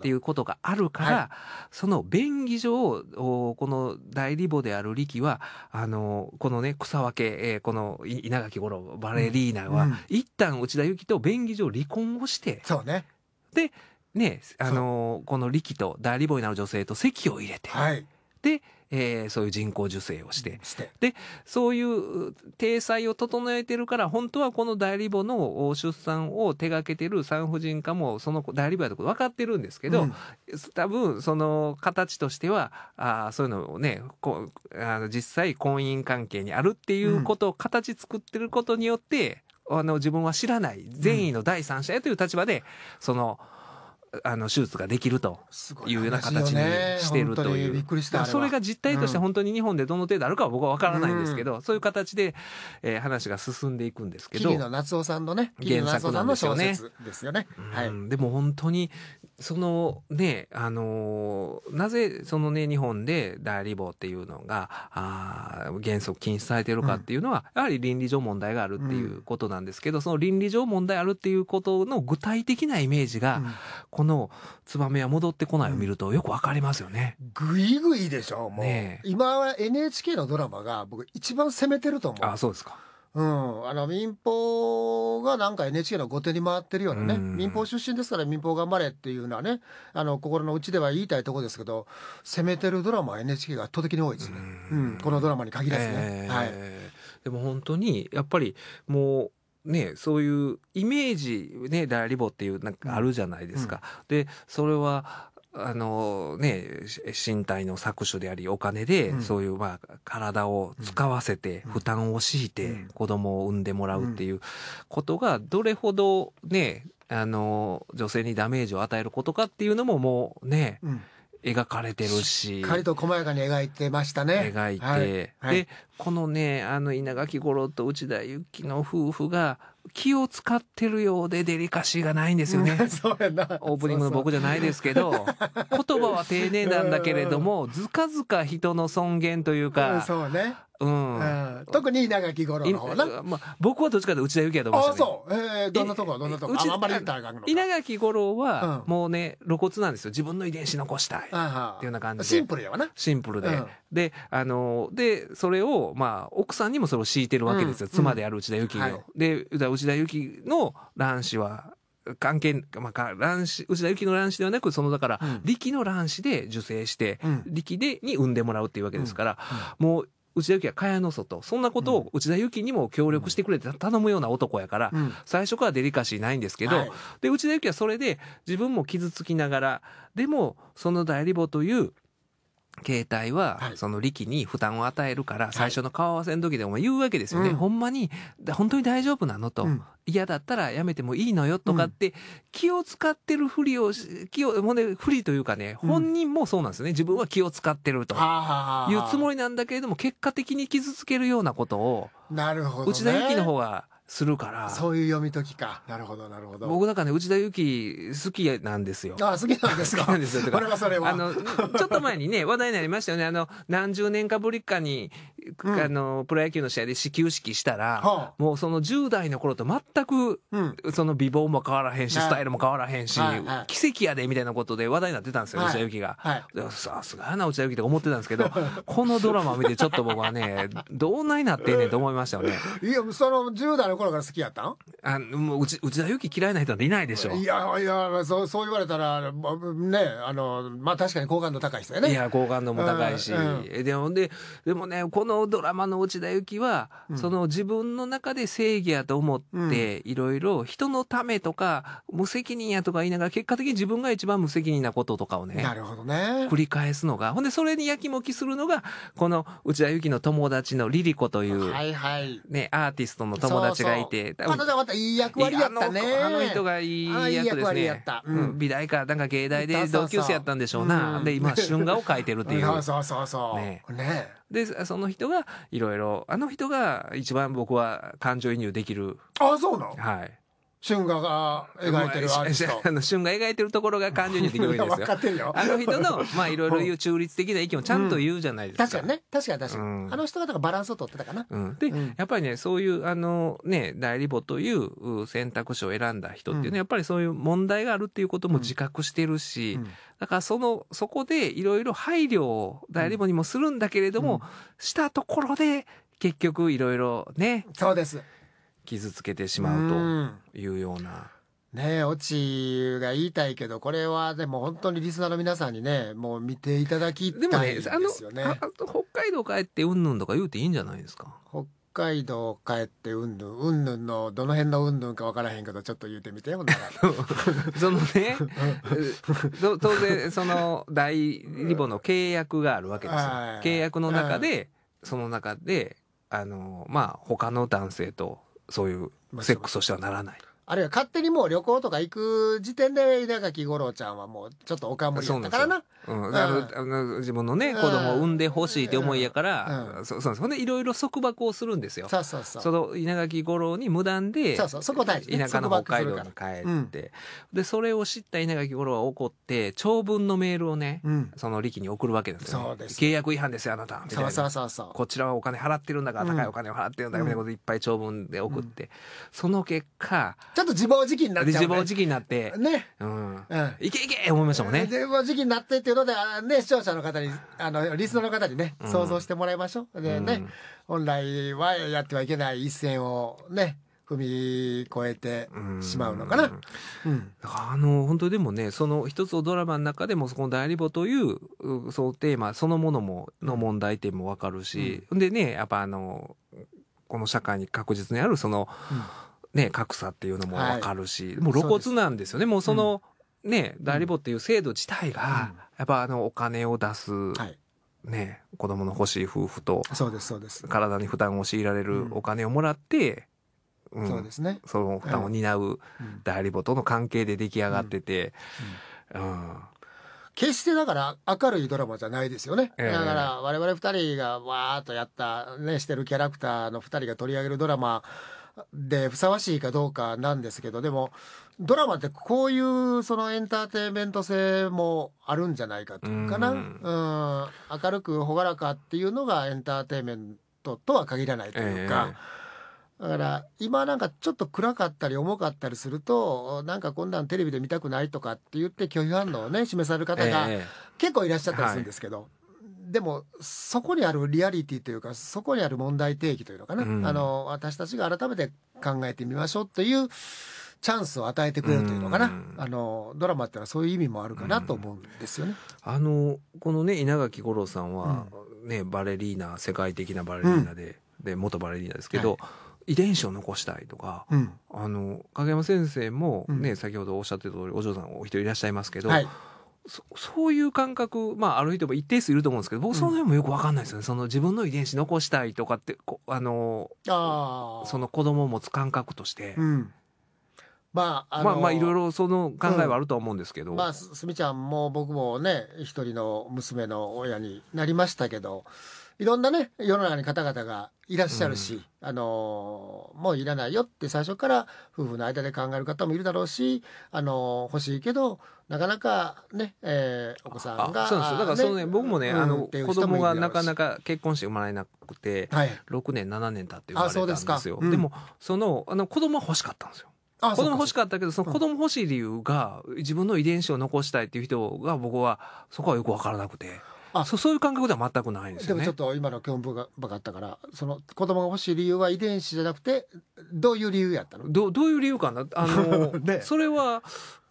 ていうことがあるから、はい、その便宜上この大リボである力はあのこのね草分け、えー、この稲垣吾郎バレリーナは、うんうん、一旦内田有紀と便宜上離婚をして、ね、で、ねあのこの力と大リボになる女性と籍を入れて。はいでえー、そういう人工授精をして、で、そういう体裁を整えてるから、本当はこの代理母の出産を手がけてる産婦人科も、その代理母やと分かってるんですけど、うん、多分、その形としては、あそういうのをね、こあの実際婚姻関係にあるっていうことを形作ってることによって、うん、あの自分は知らない善意の第三者やという立場で、そのあの手術ができるというような形にしているという、それが実態として本当に日本でどの程度あるかは僕は分からないんですけど、そういう形で、えー、話が進んでいくんですけど桐野夏夫さんのね原作なんですよね。ですよね、はい、でも本当にそのねあのなぜそのね日本で代理母っていうのがあ原則禁止されてるかっていうのは、うん、やはり倫理上問題があるっていうことなんですけど、うん、その倫理上問題あるっていうことの具体的なイメージが、うん、この「ツバメは戻ってこない」を見るとよくわかりますよね。ぐいぐいでしょもう、ね、今は NHK のドラマが僕一番攻めてると思う。あそうですかうん、あの民放がなんか NHK の後手に回ってるようなね、民放出身ですから民放頑張れっていうのはね、あの心の内では言いたいところですけど、攻めてるドラマは NHK が圧倒的に多いですね、うん、このドラマに限らずね。えー、はい、でも本当にやっぱりもうね、そういうイメージ、ね、ダイアリボっていうなんかあるじゃないですか。うん、でそれはあのね、身体の搾取でありお金で、うん、そういうまあ体を使わせて、負担を強いて子供を産んでもらうっていうことがどれほどねあの女性にダメージを与えることかっていうのももうね、うん描かれてるし。しっかりと細やかに描いてましたね。描いて。はいはい、で、このね、あの稲垣吾郎と内田有紀の夫婦が、気を使ってるようでデリカシーがないんですよね。オープニングの僕じゃないですけど、そうそう言葉は丁寧なんだけれども、ずかずか人の尊厳というか、そうね。うん、うん、特に稲垣吾郎の方な、まあ、僕はどっちかというと内田有紀やと思いました、ね、あそう、えー、どんなとこどんなとこあんまり言ったらあかんの稲垣五郎は、もうね露骨なんですよ自分の遺伝子残したいっていうような感じでシンプルやわなシンプルで、うん、であのでそれをまあ奥さんにもそれを強いてるわけですよ、妻である内田有紀を、はい、で内内田有紀の卵子は関係、まあ、卵子、内田有紀の卵子ではなく、そのだから、力の卵子で受精して、うん、力で、に産んでもらうっていうわけですから、うんうん、もう、内田有紀は蚊帳の外。そんなことを内田有紀にも協力してくれて頼むような男やから、最初からデリカシーないんですけど、はい、で、内田有紀はそれで自分も傷つきながら、でも、その代理母という携帯はその力に負担を与えるから最初の顔合わせの時でも言うわけですよね、はい、ほんまに本当に大丈夫なのと、うん、嫌だったらやめてもいいのよとかって気を使ってるふりを気をもうね不利というかね、本人もそうなんですね自分は気を使ってるというつもりなんだけれども結果的に傷つけるようなことを内田有紀の方がするからそういう読み解きかなるほどなるほど僕なんかね内田有紀好きなんですよあ好きなんですか好きなんですよだからあのちょっと前にね話題になりましたよねあの何十年かぶりかにあのプロ野球の試合で始球式したら、もうその10代の頃と全く、その美貌も変わらへんし、スタイルも変わらへんし、奇跡やでみたいなことで話題になってたんですよ、内田有紀が。さすがやな内田有紀って思ってたんですけど このドラマを見てちょっと僕はねどうなになってんねと思いましたよね。いやその10代の頃から好きやったんあもう内田有紀嫌いな人なんていないでしょ。いやいやそうそう言われたらねあのまあ確かに好感度高い人やね。いや好感度も高いし、でもででもねこののドラマの内田有紀は、うん、その自分の中で正義やと思って、いろいろ人のためとか、無責任やとか言いながら、結果的に自分が一番無責任なこととかをね、なるほどね。繰り返すのが、ほんでそれにやきもきするのが、この内田有紀の友達のリリコという、はいはい。ね、アーティストの友達がいて、そうそうまたいい役割やったねあ。あの人がいい役ですね。うん、美大か、なんか芸大で同級生やったんでしょうな。で、今、春画を描いてるっていう。そうそうそう。ね。ねでその人がいろいろあの人が一番僕は感情移入できるああそうなのはい春画が描いてるアーティスト。あの旬が描いてるところが感情にできるんですよ。分かってるよ。あの人の、まあ いろいろいう中立的な意見をちゃんと言うじゃないですか。うん、確かにね。確かに確かに。うん、あの人がだかバランスを取ってたかな。うん、で、やっぱりね、そういう、あの、ね、代理母という選択肢を選んだ人っていうのは、やっぱりそういう問題があるっていうことも自覚してるし、だからその、そこでいろいろ配慮を代理母にもするんだけれども、したところで、結局いろいろね。そうです。傷つけてしまうというような。ねえ、オチが言いたいけど、これはでも本当にリスナーの皆さんにね、もう見ていただきたいですよね。でもね、あの、北海道帰ってうんぬんとか言うていいんじゃないですか。北海道帰ってうんぬん、うんぬんの、どの辺のうんぬんか分からへんけど、ちょっと言うてみてよ、な そのね、当然、その大リボの契約があるわけですよ。契約の中で、その中で、あの、まあ、他の男性と、そういうセックスとしてはならない。あるいは勝手にもう旅行とか行く時点で稲垣吾郎ちゃんはもうちょっとおかんぶりやったからな。うん、自分のね子供を産んでほしいって思いやから、そうそうそんでいろいろ束縛をするんですよ。そうそうそう。その稲垣吾郎に無断でそうそうそこ大事、ね、田舎の北海道に帰って、うん、でそれを知った稲垣吾郎は怒って長文のメールをね、うん、その力に送るわけですよ、ね、そうです契約違反ですよあなたみたいな。そうそうそうこちらはお金払ってるんだから、高いお金を払ってるんだからみたいなこといっぱい長文で送って、その結果。ちょっと自暴自棄になって、ね、自暴自棄になって。ね。うん。うん。いけいけ思いましたもんね。自暴自棄になってっていうので、あね、視聴者の方に、あの、リスナーの方にね、うん、想像してもらいましょう。でね、うん、本来はやってはいけない一線をね、踏み越えてしまうのかな。うん、あの本当でもねその一つのドラマの中でもその代理母というそのテーマそのものもの問題点もわかるし、うん、でねやっぱあのこの社会に確実にあるその、うんね、格差っていうのもわかるし、はい、もう露骨なんですよね。うもうその、ね、代理母っていう制度自体が、やっぱあの、お金を出す、はいね、子供の欲しい夫婦と、そうです、そうです。体に負担を強いられるお金をもらって、うん、そうですね。その負担を担う代理母との関係で出来上がってて、うん。決してだから明るいドラマじゃないですよね。えー、だから我々二人がわーっとやった、ね、してるキャラクターの二人が取り上げるドラマでふさわしいかどうかなんですけどでもドラマってこういうそのエンターテインメント性もあるんじゃないかというかな、うん、明るく朗らかっていうのがエンターテインメントとは限らないというか。えーだから今なんかちょっと暗かったり重かったりするとなんかこんなんテレビで見たくないとかって言って拒否反応をね示される方が結構いらっしゃったりするんですけど、でもそこにあるリアリティというかそこにある問題提起というのかな、うん、あの私たちが改めて考えてみましょうというチャンスを与えてくれるというのかな、うん、あのドラマってのはそういう意味もあるかなと思うんですよね。うん、あのこのね稲垣吾郎さんはね、うん、バレリーナ世界的なバレリーナで,、で元バレリーナですけど、はい、遺伝子を残したいとか、あの影山先生もね、先ほどおっしゃってた通りお嬢さんお一人いらっしゃいますけど。はいそそういう感覚、まあ、ある人も一定数いると思うんですけど僕その辺もよく分かんないですよね、うん、その自分の遺伝子残したいとかってあのあその子供を持つ感覚として。うんまあ、あまあまあいろいろその考えはあるとは思うんですけど、うん、まあすみちゃんも僕もね一人の娘の親になりましたけどいろんなね世の中に方々がいらっしゃるし、うん、あのもういらないよって最初から夫婦の間で考える方もいるだろうし、あの欲しいけどなかなかね、えー、お子さんがそうですだからそのね、ね、僕もね、うん、あの子供がなかなか結婚して生まれなくて、はい、6年7年経って生まれたんですよでうん、でもそのあの子供は欲しかったんですよ。子供欲しかったけどその子供欲しい理由が、自分の遺伝子を残したいっていう人が僕はそこはよく分からなくて。あそうそういう感覚では全くないんですよ、ね、でもちょっと今の興味深かったからその子供が欲しい理由は遺伝子じゃなくてどういう理由やったのどどういう理由かなあの、ね、それは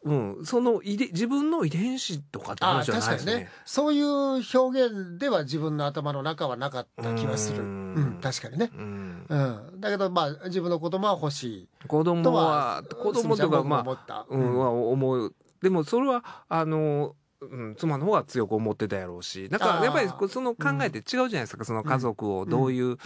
うん、その自分の遺伝子とかって話じゃないですねねそういう表現では自分の頭の中はなかった気がするうん、確かにねうん、だけどまあ自分の子供は欲しい子供は子供とかまあ、うん、は思うでもそれはあのうん、妻の方が強く思ってたやろうしだからやっぱりその考えって違うじゃないですか、うん、その家族をどういう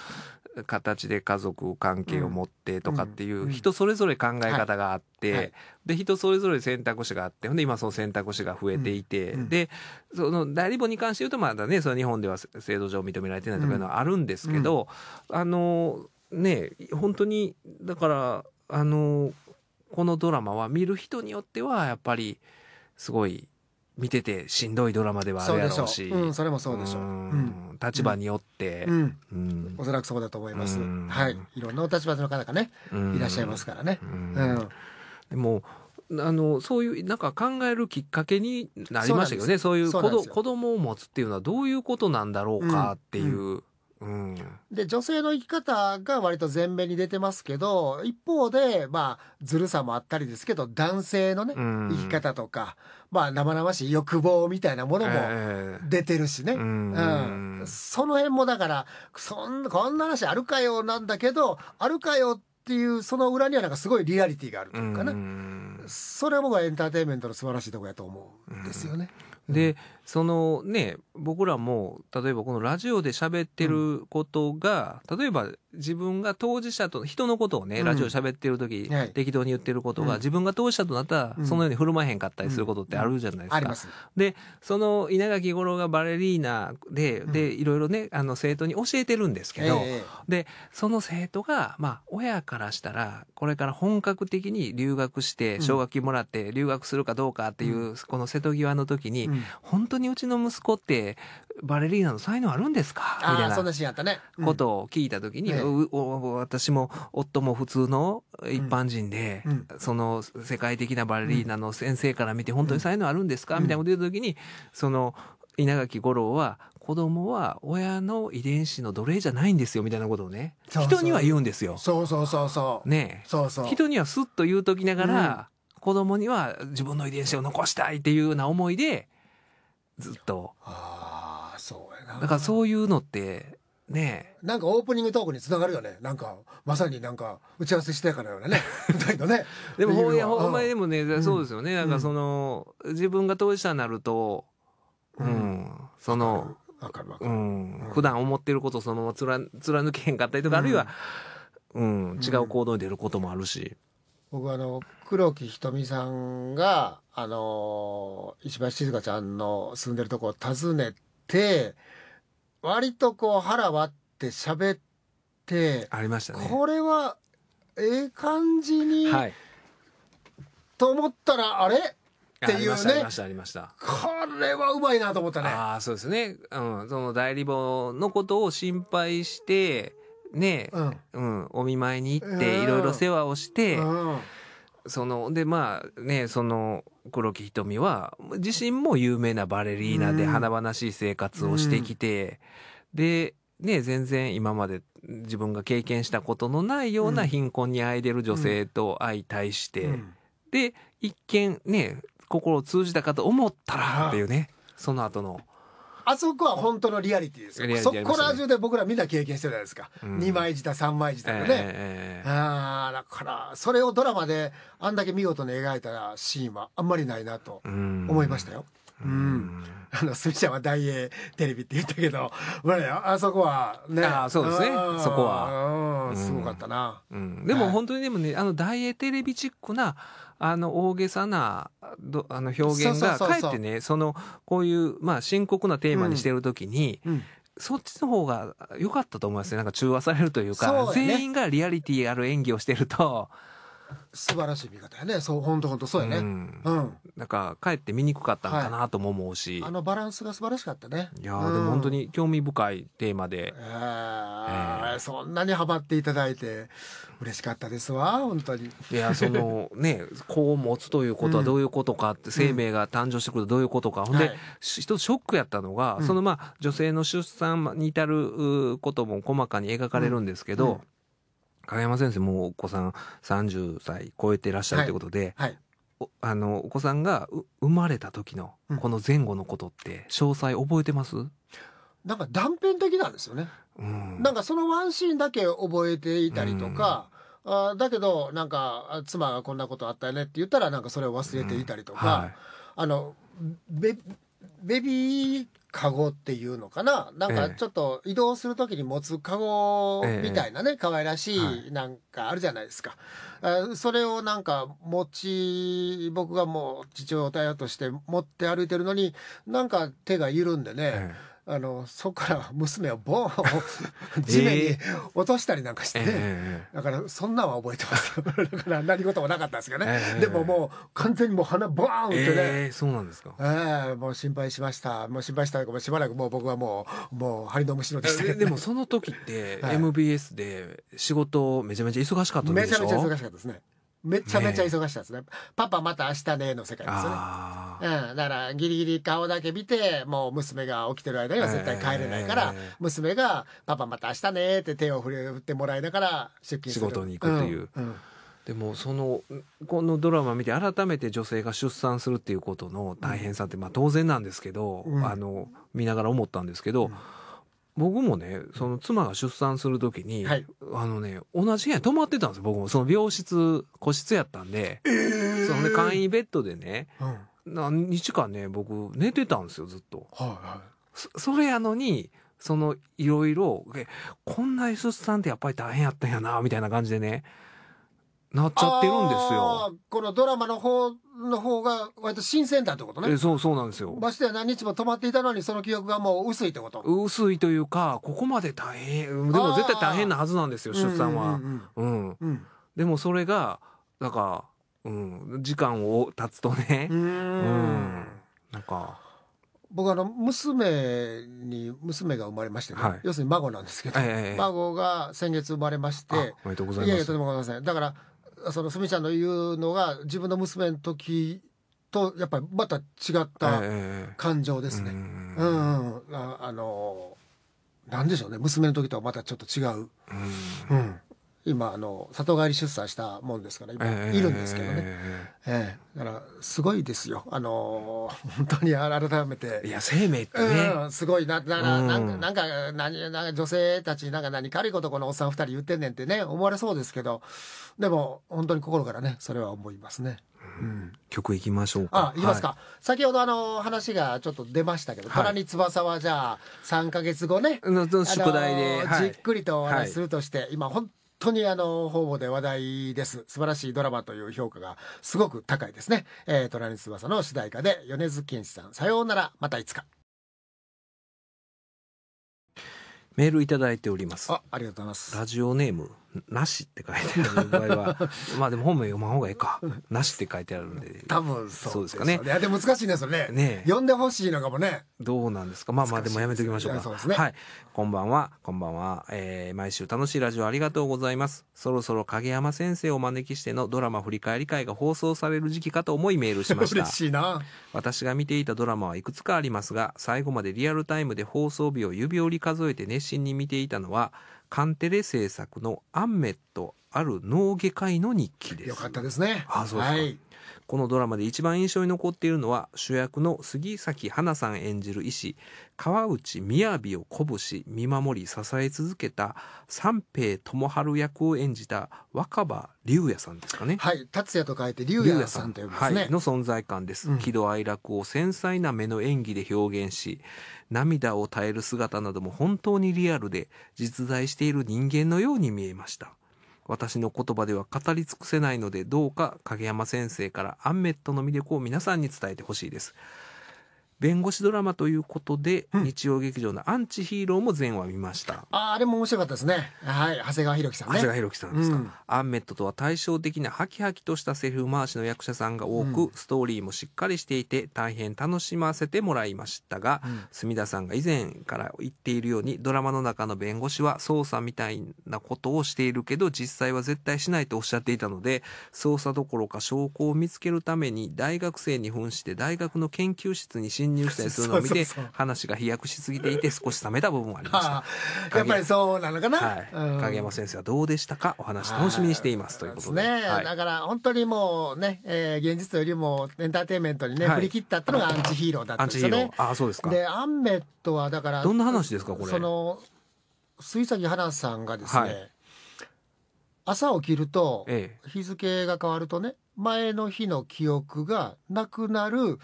形で家族関係を持ってとかっていう人それぞれ考え方があって、はい、で人それぞれ選択肢があってほんで今その選択肢が増えていて、うん、でその大リボに関して言うとまだねその日本では制度上認められてないとかいうのはあるんですけど、あのね本当にだからあのこのドラマは見る人によってはやっぱりすごい。見ててしんどいドラマではあるやろうしうん、それもそうでしょう、う立場によって、うんうん、おそらくそうだと思います、はい、いろんなお立場の方がね、いらっしゃいますからね。うんでもあのそういうなんか考えるきっかけになりましたけどねそういう子ど子供を持つっていうのはどういうことなんだろうかっていう。うん、で女性の生き方が割と前面に出てますけど一方でまあずるさもあったりですけど男性のね、うん、生き方とかまあ生々しい欲望みたいなものも出てるしね、えー、うん、うん、その辺もだからそんこんな話あるかよなんだけどあるかよっていうその裏にはなんかすごいリアリティがあるというかね、それは僕はエンターテインメントの素晴らしいとこやと思うんですよね。で、そのね僕らも例えばこのラジオで喋ってることが、うん、例えば自分が当事者と人のことをね、うん、ラジオ喋ってる時、はい、適当に言ってることが、自分が当事者となったら、そのように振る舞えへんかったりすることってあるじゃないですか。でその稲垣吾郎がバレリーナでで、いろいろねあの生徒に教えてるんですけど、えー、でその生徒がまあ親からしたらこれから本格的に留学して奨学金もらって留学するかどうかっていう、この瀬戸際の時に、うん、本当当にうちの息子ってバレリーナの才能あるんですかみたいなそんなシーンあったね、ことを聞いた時に、私も夫も普通の一般人で、その世界的なバレリーナの先生から見て本当に才能あるんですか、みたいなこと言う時にその稲垣吾郎は子供は親の遺伝子の奴隷じゃないんですよみたいなことをね人には言うんですよ。そうそうそうそうねそうそう人にはスッと言うときながら、うん、子供には自分の遺伝子を残したいっていうような思いでずっとああそうやなだからそういうのってねなんかオープニングトークにつながるよねなんかまさになんか打ち合わせしたかのようなね ね、でもほんまにでもね、うん、そうですよねなんかその、うん、自分が当事者になるとうん、うん、そのわかるかる、うん普段思ってることそのまま貫けへんかったりとか、あるいは、うん、違う行動に出ることもあるし。僕はあの黒木瞳さんがあの石橋静香ちゃんの住んでるとこを訪ねて割とこう腹割って喋ってありましたねこれはええ感じに、はい、と思ったらあれっていうね。ありました、ありました。これはうまいなと思ったね。ああ、そうですね。うん。その代理母のことを心配して、ね、うん、うん、お見舞いに行っていろいろ世話をして、そのでまあねその黒木瞳は自身も有名なバレリーナで華々しい生活をしてきて、うん、でね全然今まで自分が経験したことのないような貧困にあいでる女性と相対して、うん、で一見ね心を通じたかと思ったらっていうねその後の。あそこは本当のリアリティですよ、ね、そこら中で僕らみんな経験してるじゃないですか、うん、2枚舌3枚舌でね、えー、あだからそれをドラマであんだけ見事に描いたシーンはあんまりないなと思いましたよ。うん、あの、スミちゃんは大英テレビって言ったけど、あそこはね。あそうですね。そこは。すごかったな。うん、でも本当にでもね、あの大英テレビチックな、あの大げさなどあの表現がかえってねそのこういうまあ深刻なテーマにしてる時に、うんうんそっちの方が良かったと思いますね。なんか中和されるというか、うね、全員がリアリティある演技をしてると、素晴らしい見方やねそう本当本当そうやね、ううんなんかかえって見にくかったのかなとも思うし、あい、のバランスが素晴らしかったねやでも本当、に興味深いテーマでえーえーそんなにハマっていただいて嬉しかったですわ本当にいやその ね子を持つということはどういうことかって、生命が誕生してくるとどういうことか、ほんで、はい一つショックやったのが、うんそのまあ女性の出産に至ることも細かに描かれるんですけど、うん影山先生もうお子さん30歳超えてらっしゃるということで、はい、おあのお子さんが生まれた時のこの前後のことって詳細覚えてます、うん、なんか断片的なんですよね、うん、なんかそのワンシーンだけ覚えていたりとか、うん、あだけどなんか妻がこんなことあったよねって言ったらなんかそれを忘れていたりとか、うんはい、あのベビーカゴっていうのかななんかちょっと移動するときに持つカゴみたいなね、可愛らしいなんかあるじゃないですか、それをなんか持ち僕がもう父親として持って歩いてるのになんか手が緩んでね、あのそこから娘をボーン地面に落としたりなんかして、ねえー、だからそんなんは覚えてます だから何事もなかったんですけどね、えー、でももう完全にもう鼻ボーンってね、えー、そうなんですか、えー、もう心配しましたもう心配したらしばらくもう僕はもうもう針の虫のでした、ね、でもその時って MBS で仕事めちゃめちゃ忙しかったんでしょ、はい、めちゃめちゃ忙しかったですねめちゃめちゃ忙しかったですね、ね、パパまた明日ねの世界ですよね、うん、だからギリギリ顔だけ見てもう娘が起きてる間には絶対帰れないから、えー、娘が「パパまた明日ね」って手を振ってもらいながら出勤する仕事に行くという、うんうんでもそのこのドラマ見て改めて女性が出産するっていうことの大変さって、まあ当然なんですけど、うん、あの見ながら思ったんですけど、うん僕もね、その妻が出産する時に、はい、あのね、同じ部屋に泊まってたんですよ、僕も。その病室、個室やったんで、えー、そのね、簡易ベッドでね、うん、何日間ね、僕、寝てたんですよ、ずっと。はいはい、そそれやのに、その、いろいろ、こんな出産ってやっぱり大変やったんやな、みたいな感じでね、なっちゃってるんですよ。このドラマの方の方が割と新鮮だってことね。えそうそうなんですよ。まして何日も泊まっていたのにその記憶がもう薄いってこと薄いというか、ここまで大変、でも絶対大変なはずなんですよ、出産は。うん、うんうん、でもそれが、なんか、うん、時間を経つとね。うんうんなんか。僕あの娘に娘が生まれまして、ねはい、要するに孫なんですけど、ええ、孫が先月生まれましていやいやとてもごめんなさいだからそのすみちゃんの言うのが自分の娘の時とやっぱりまた違った感情ですね。えー、うんうんあのなんでしょうね娘の時とはまたちょっと違う。うん、うん今あの里帰り出産したもんですから今いるんですけどね、ええだからすごいですよあの本当に改めていや生命ってね、うん、すごいななななんなんか何なんか女性たちなんか何軽いことこのおっさん二人言ってんねんってね思われそうですけどでも本当に心からねそれは思いますね。うん、曲いきましょうか。あ、いきますか。はい、先ほどあの話がちょっと出ましたけど、虎、はい、に翼はじゃあ3か月後ね、の宿題で、じっくりとお話するとして、はい、今本当にあの方々で話題です素晴らしいドラマという評価がすごく高いですね、えー、虎に翼の主題歌で米津玄師さんさようならまたいつかメールいただいておりますあありがとうございますラジオネームなしって書いてある場合は まあでも本名読まん方がいいかなしって書いてあるんで多分そうですかねいやでも難しいですよねね読んでほしいのかもねどうなんですかまあまあでもやめときましょうかそうですね、はい、こんばんはこんばんは、えー、毎週楽しいラジオありがとうございますそろそろ影山先生を招きしてのドラマ振り返り会が放送される時期かと思いメールしました嬉しいな私が見ていたドラマはいくつかありますが最後までリアルタイムで放送日を指折り数えて熱心に見ていたのは「カンテレ制作のアンメットある脳外科医の日記です。よかったですね。あ、そうですか。はいこのドラマで一番印象に残っているのは主役の杉咲花さん演じる医師川内雅を鼓舞し見守り支え続けた三平智春役を演じた若葉龍也さんですかねはい達也と書いて龍也さんと呼びますね、はい、の存在感です、うん、喜怒哀楽を繊細な目の演技で表現し涙を耐える姿なども本当にリアルで実在している人間のように見えました私の言葉では語り尽くせないのでどうか影山先生からアンメットの魅力を皆さんに伝えてほしいです。弁護士ドラマということで、うん日曜劇場の「アンチヒーロー」も全話見ました。ああれも面白かったですねはい長谷川博己さん長谷川博己さんですか、うんアンメットとは対照的なハキハキとしたセリフ回しの役者さんが多く、うんストーリーもしっかりしていて大変楽しませてもらいましたが、うん墨田さんが以前から言っているようにドラマの中の弁護士は捜査みたいなことをしているけど実際は絶対しないとおっしゃっていたので捜査どころか証拠を見つけるために大学生に扮して大学の研究室に侵侵入したりするのを見て話が飛躍しすぎていて少し冷めた部分はありましたやっぱりそうなのかな、はい、影山先生はどうでしたかお話楽しみにしていますということで、ねはい、だから本当にもうね、えー、現実よりもエンターテインメントにね、はい、振り切ったってのがアンチヒーローだったんですよねあそうですかでアンメットはだからどんな話ですかこれその水崎花さんがですね、朝起きると、日付が変わるとね前の日の記憶がなくなる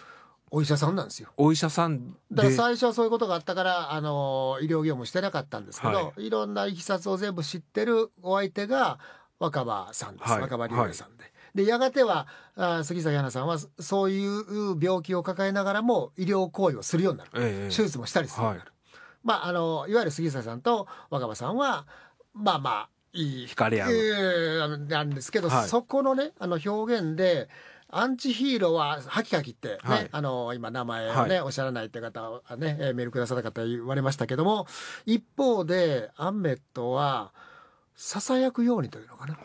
お医者さんなんですよ。お医者さんだから最初はそういうことがあったからあの医療業務してなかったんですけど、はい、いろんないきさつを全部知ってるお相手が若葉さんです、はい、若葉龍也さんで。はい、でやがてはあ杉咲花さんはそういう病気を抱えながらも医療行為をするようになる、ええ、手術もしたりするようになる、はい、まああのいわゆる杉咲さんと若葉さんはまあまあいい光えー、なんですけど、はい、そこのねあの表現でアンチヒーローはハキハキってね、はい、あの今名前をね、はい、おっしゃらないって方はねメールくださった方言われましたけども一方でアンメットはささやくようにというのかな。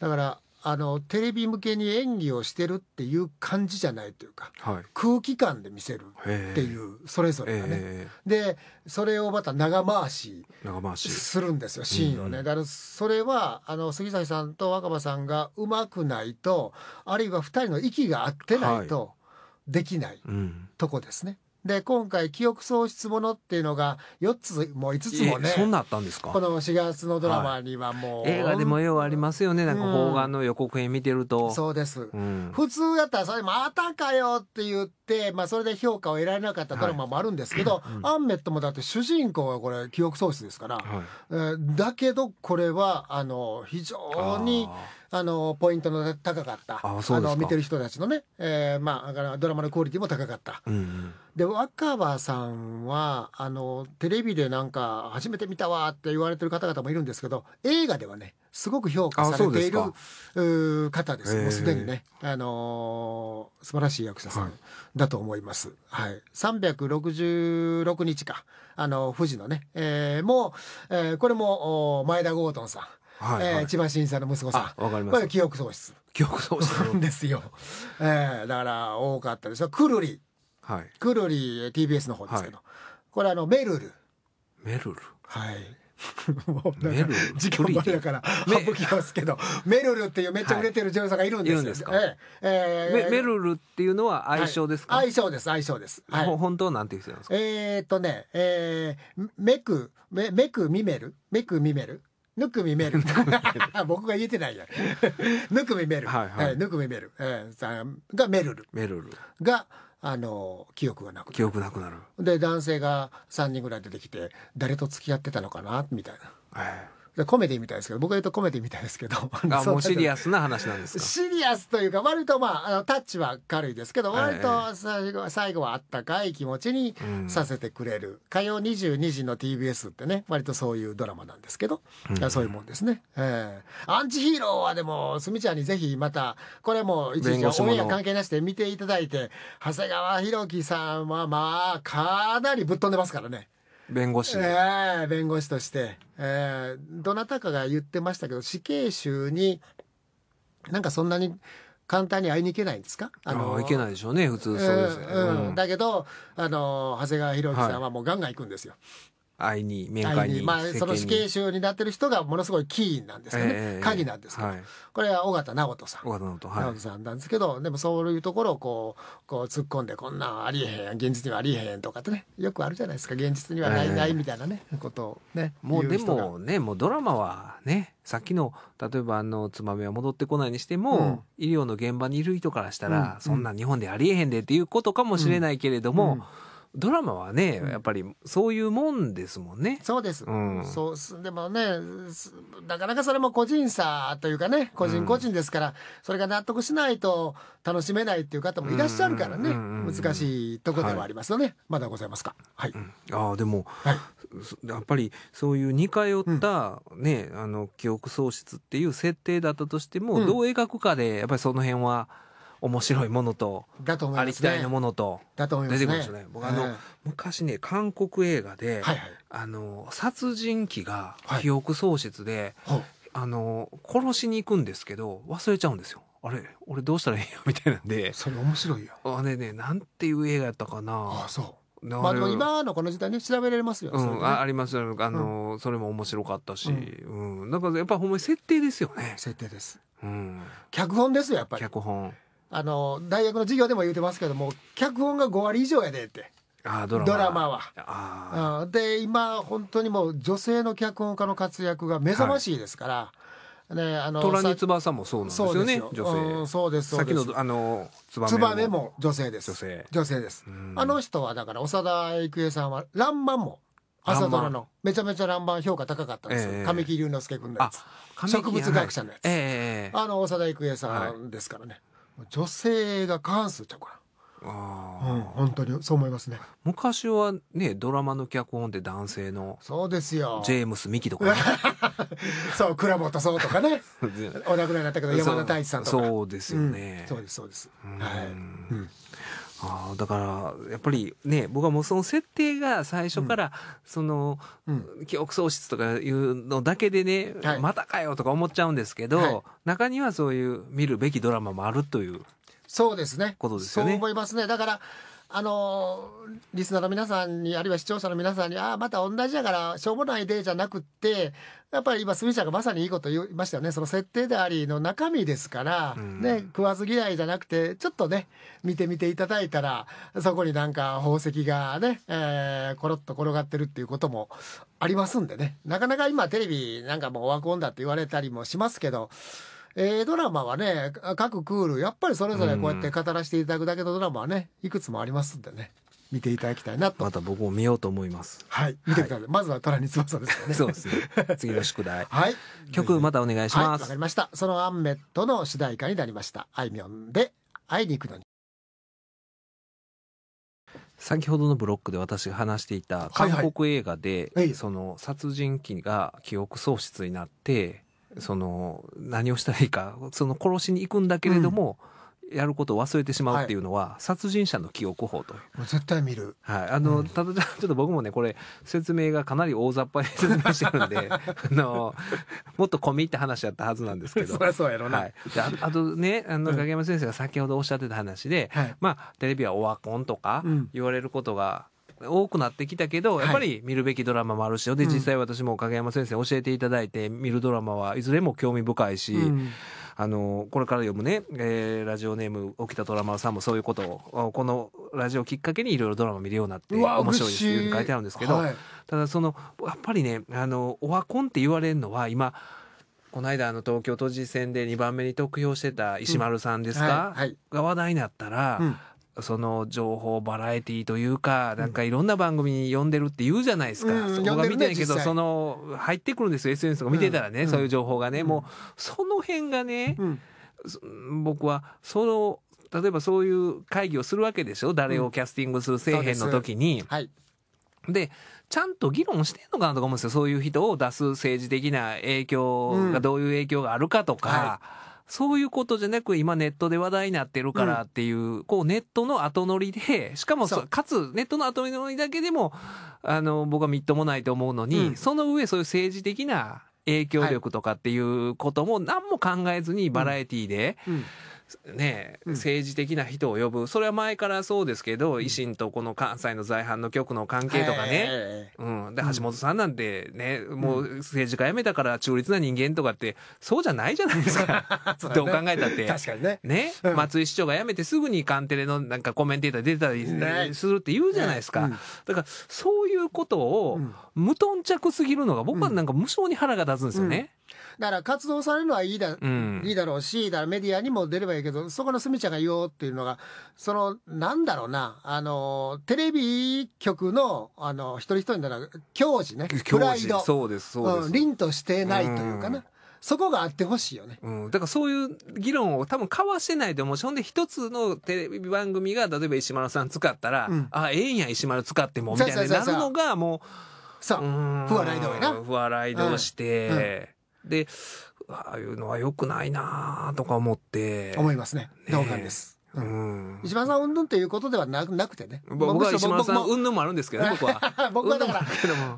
だからあのテレビ向けに演技をしてるっていう感じじゃないというか、はい、空気感で見せるっていうそれぞれがね、でそれをまた長回しするんですよシーンをね、うん、だからそれはあの杉崎さんと若葉さんがうまくないとあるいは2人の息が合ってないとできない、とこですね。うんで今回記憶喪失ものっていうのが四つもう五つもねそんなあったんですかこの四月のドラマにはもう、はい、映画でもようありますよねなんか邦画の予告編見てると、うん、そうです、うん、普通やったらそれまたかよって言って、まあ、それで評価を得られなかったドラマもあるんですけど、はいうん、アンメットもだって主人公はこれ記憶喪失ですから、はいえー、だけどこれはあの非常にあのポイントの高かったあの見てる人たちのね、えーまあ、ドラマのクオリティも高かった。うんうんで若葉さんはあのテレビでなんか初めて見たわって言われてる方々もいるんですけど映画ではねすごく評価されている方ですもうすでにね、あのー、素晴らしい役者さんだと思います。はい、はい、366日かあの富士のね、えー、もう、えー、これも前田郷敦さんはいはい、えー、千葉真一さんの息子さん。わかります。これ記憶喪失。記憶喪失なんですよ。えー、だから多かったですよ。くるり。はい。くるり TBS の方ですけど、はい、これあのメルル。メルル。はい。もうな時間ばりだから省きますけどメルルっていうめっちゃ売れてる女優さんがいるんです,、はい、ですか、ええメルルっていうのは愛称ですか、はい、愛称です愛称です、はい、本当なんていう人なんですかえっとね、えー、メクメメクミメルメクミメルぬくみめる。僕が言えてないや。ぬくみめる。はい、ぬくみめる。えんがメルル。メルル。が、あの記憶がなくなる記憶なくなるで男性が3人ぐらい出てきて誰と付き合ってたのかなみたいな、ええ、コメディみたいですけど僕が言うとコメディみたいですけどあ もうシリアスな話なんですかシリアスというか割とまああのタッチは軽いですけど割と最後,、最後はあったかい気持ちにさせてくれる、うん、火曜22時の TBS ってね割とそういうドラマなんですけど、うん、そういうもんですね、えー、アンチヒーローはでもすみちゃんにぜひまたこれも一時オンエア関係なしで見ていただいて長谷川博己さんはまあかなりぶっ飛んでますからね。弁護士、えー、弁護士として、えー、どなたかが言ってましたけど死刑囚になんかそんなに簡単に会いに行けないんですかあのー、いけないでしょうね普通そうです、うん、うん、だけど、あのー、長谷川博己さんはもうガンガン行くんですよ、はい愛に面会にまあ、その死刑囚になってる人がものすごいキーなんですけどね、えー、鍵なんですけど、はい、これは緒方直人さん緒方直人,、さんなんですけどでもそういうところをこうこう突っ込んでこんなんありえへん現実にはありえへんとかってねよくあるじゃないですか現実にはない、ないみたいなねことをねもうでもねもうドラマはねさっきの例えばあのつまみは戻ってこないにしても、うん、医療の現場にいる人からしたら、うん、そんな日本でありえへんでっていうことかもしれないけれども、うんドラマはね、やっぱりそういうもんですもんね。そうです。うん、そう、でもね、なかなかそれも個人差というかね、個人個人ですから、うん、それが納得しないと楽しめないっていう方もいらっしゃるからね、難しいとこではありますよね。はい、まだございますか。はい。うん、ああ、でも、はい、やっぱりそういう似通ったね、あの記憶喪失っていう設定だったとしても、どう描くかで、やっぱりその辺は。面白いものとありきたりのものと出てくるんですよね。僕あの、昔ね韓国映画で、あの殺人鬼が記憶喪失で、あの殺しに行くんですけど忘れちゃうんですよ。あれ俺どうしたらいいや みたいなんでそれ面白いよあれねなんていう映画やったかなあそうまあ、でも今のこの時代ね調べられますよ、うんありますあの、それも面白かったし、うんなんかやっぱほんまに設定ですよね設定です、うん、脚本ですよやっぱり脚本あの大学の授業でも言うてますけども脚本が5割以上やでってあドラドラマはあで今本当にもう女性の脚本家の活躍が目覚ましいですから、はいね、あの虎に翼もそうなんですよねすよ女性、うん、そうですさっきのあのも女性です女性女性ですあの人はだから長田郁恵さんは「らんまん」も朝ドラのめちゃめちゃらんまん評価高かったんですよ、えー、神木隆之介君のやつ植物学者のやつ、えー、あの長田郁恵さんですからね、はい女性が過半数ちゃうからあうん、本当にそう思いますね昔はねドラマの脚本で男性のそうですよジェームス・ミキとか、ね、そう倉本壮とかね お亡くなりになったけど山田太一さんとかそうですよね、うん、そうですそうです、はい、うんあだからやっぱりね僕はもうその設定が最初からその、記憶喪失とかいうのだけでね、はい、またかよとか思っちゃうんですけど、はい、中にはそういう見るべきドラマもあるというそうですねことですよね。そう思いますねだからあのリスナーの皆さんにあるいは視聴者の皆さんにああまた同じやからしょうもないでじゃなくってやっぱり今鷲見ちゃんがまさにいいこと言いましたよねその設定でありの中身ですから、うん、ね、食わず嫌いじゃなくてちょっとね見てみていただいたらそこになんか宝石がね、えー、コロッと転がってるっていうこともありますんでねなかなか今テレビなんかもうオワコンだって言われたりもしますけど。えー、ドラマはね各クールやっぱりそれぞれこうやって語らせていただくだけのドラマはねいくつもありますんでね見ていただきたいなとまた僕も見ようと思いますはい見てください、はい、まずは虎に翼ですねそうですね 次の宿題はい曲またお願いしますわ、はい、かりましたそのアンメットの主題歌になりましたあいみょんで会いに行くのに先ほどのブロックで私が話していた韓国映画で、はいはい、その殺人鬼が記憶喪失になってその何をしたらいいかその殺しに行くんだけれども、うん、やることを忘れてしまうっていうのは、はい、殺人者の記憶法と絶対見る、はいあの、うん、ただちょっと僕もねこれ説明がかなり大雑把に説明してるんで あのもっと込み入った話やったはずなんですけどそりゃそうやろな、はい、ああとねあの影山先生が先ほどおっしゃってた話で、まあテレビはオワコンとか言われることが、うん多くなってきたけど、やっぱり見るべきドラマもあるし、はい、で、実際私も影山先生教えていただいて、見るドラマはいずれも興味深いし、うん、あの、これから読むね、えー、ラジオネーム、沖田ラマさんもそういうことを、このラジオきっかけにいろいろドラマ見るようになって、面白いですっていうふうに書いてあるんですけど、はい、ただその、やっぱりね、あの、オワコンって言われるのは、今、この間あの東京都知事選で2番目に得票してた石丸さんですか、うんはい、が話題になったら、うんその情報バラエティーというかなんかいろんな番組に呼んでるって言うじゃないですか、うん、そこが見てないけど、ね、その入ってくるんですよ SNS とか見てたらね、うん、そういう情報がね、うん、もうその辺がね、僕はその例えばそういう会議をするわけでしょ誰をキャスティングするせえへんの時に。はいでちゃんと議論してんのかなとか思うんですよそういう人を出す政治的な影響がどういう影響があるかとか、はいそういうことじゃなく今ネットで話題になってるからっていう、うん、こうネットの後乗りでしかもかつネットの後乗りだけでもあの僕はみっともないと思うのに、うん、その上そういう政治的な影響力とかっていうことも何も考えずにバラエティーで。うんね、うん、政治的な人を呼ぶそれは前からそうですけど、うん、維新とこの関西の在阪の局の関係とかね、うん、で橋本さんなんてね、うん、もう政治家辞めたから中立な人間とかってそうじゃないじゃないですか ね、どう考えたって確かにねね、松井市長が辞めてすぐにカンテレのなんかコメンテーター出てたりするって言うじゃないですか、ね、だからそういうことを無頓着すぎるのが僕はなんか無性に腹が立つんですよね。だから活動されるのはいいだ,、うん、いいだろうしだメディアにも出ればいいけどそこのすみちゃんが言おうっていうのがそのなんだろうなあのテレビ局のあの一人一人なら教授ねプライドそうですそうです、うん、凛としてないというかな。うんそこがあってほしいよね、うん。だからそういう議論を多分交わしてないと思うし、ほんで一つのテレビ番組が、例えば石丸さん使ったら、うん、あ、ええんや石丸使っても、みたいになるのがもう、そう、不笑いやな。不笑い同して、うんでああいうのはよくないなとか思って思いますね同感です、うん、石丸さん云々ということではなくてね僕は石丸さん云々もあるんですけどね僕は 僕はだから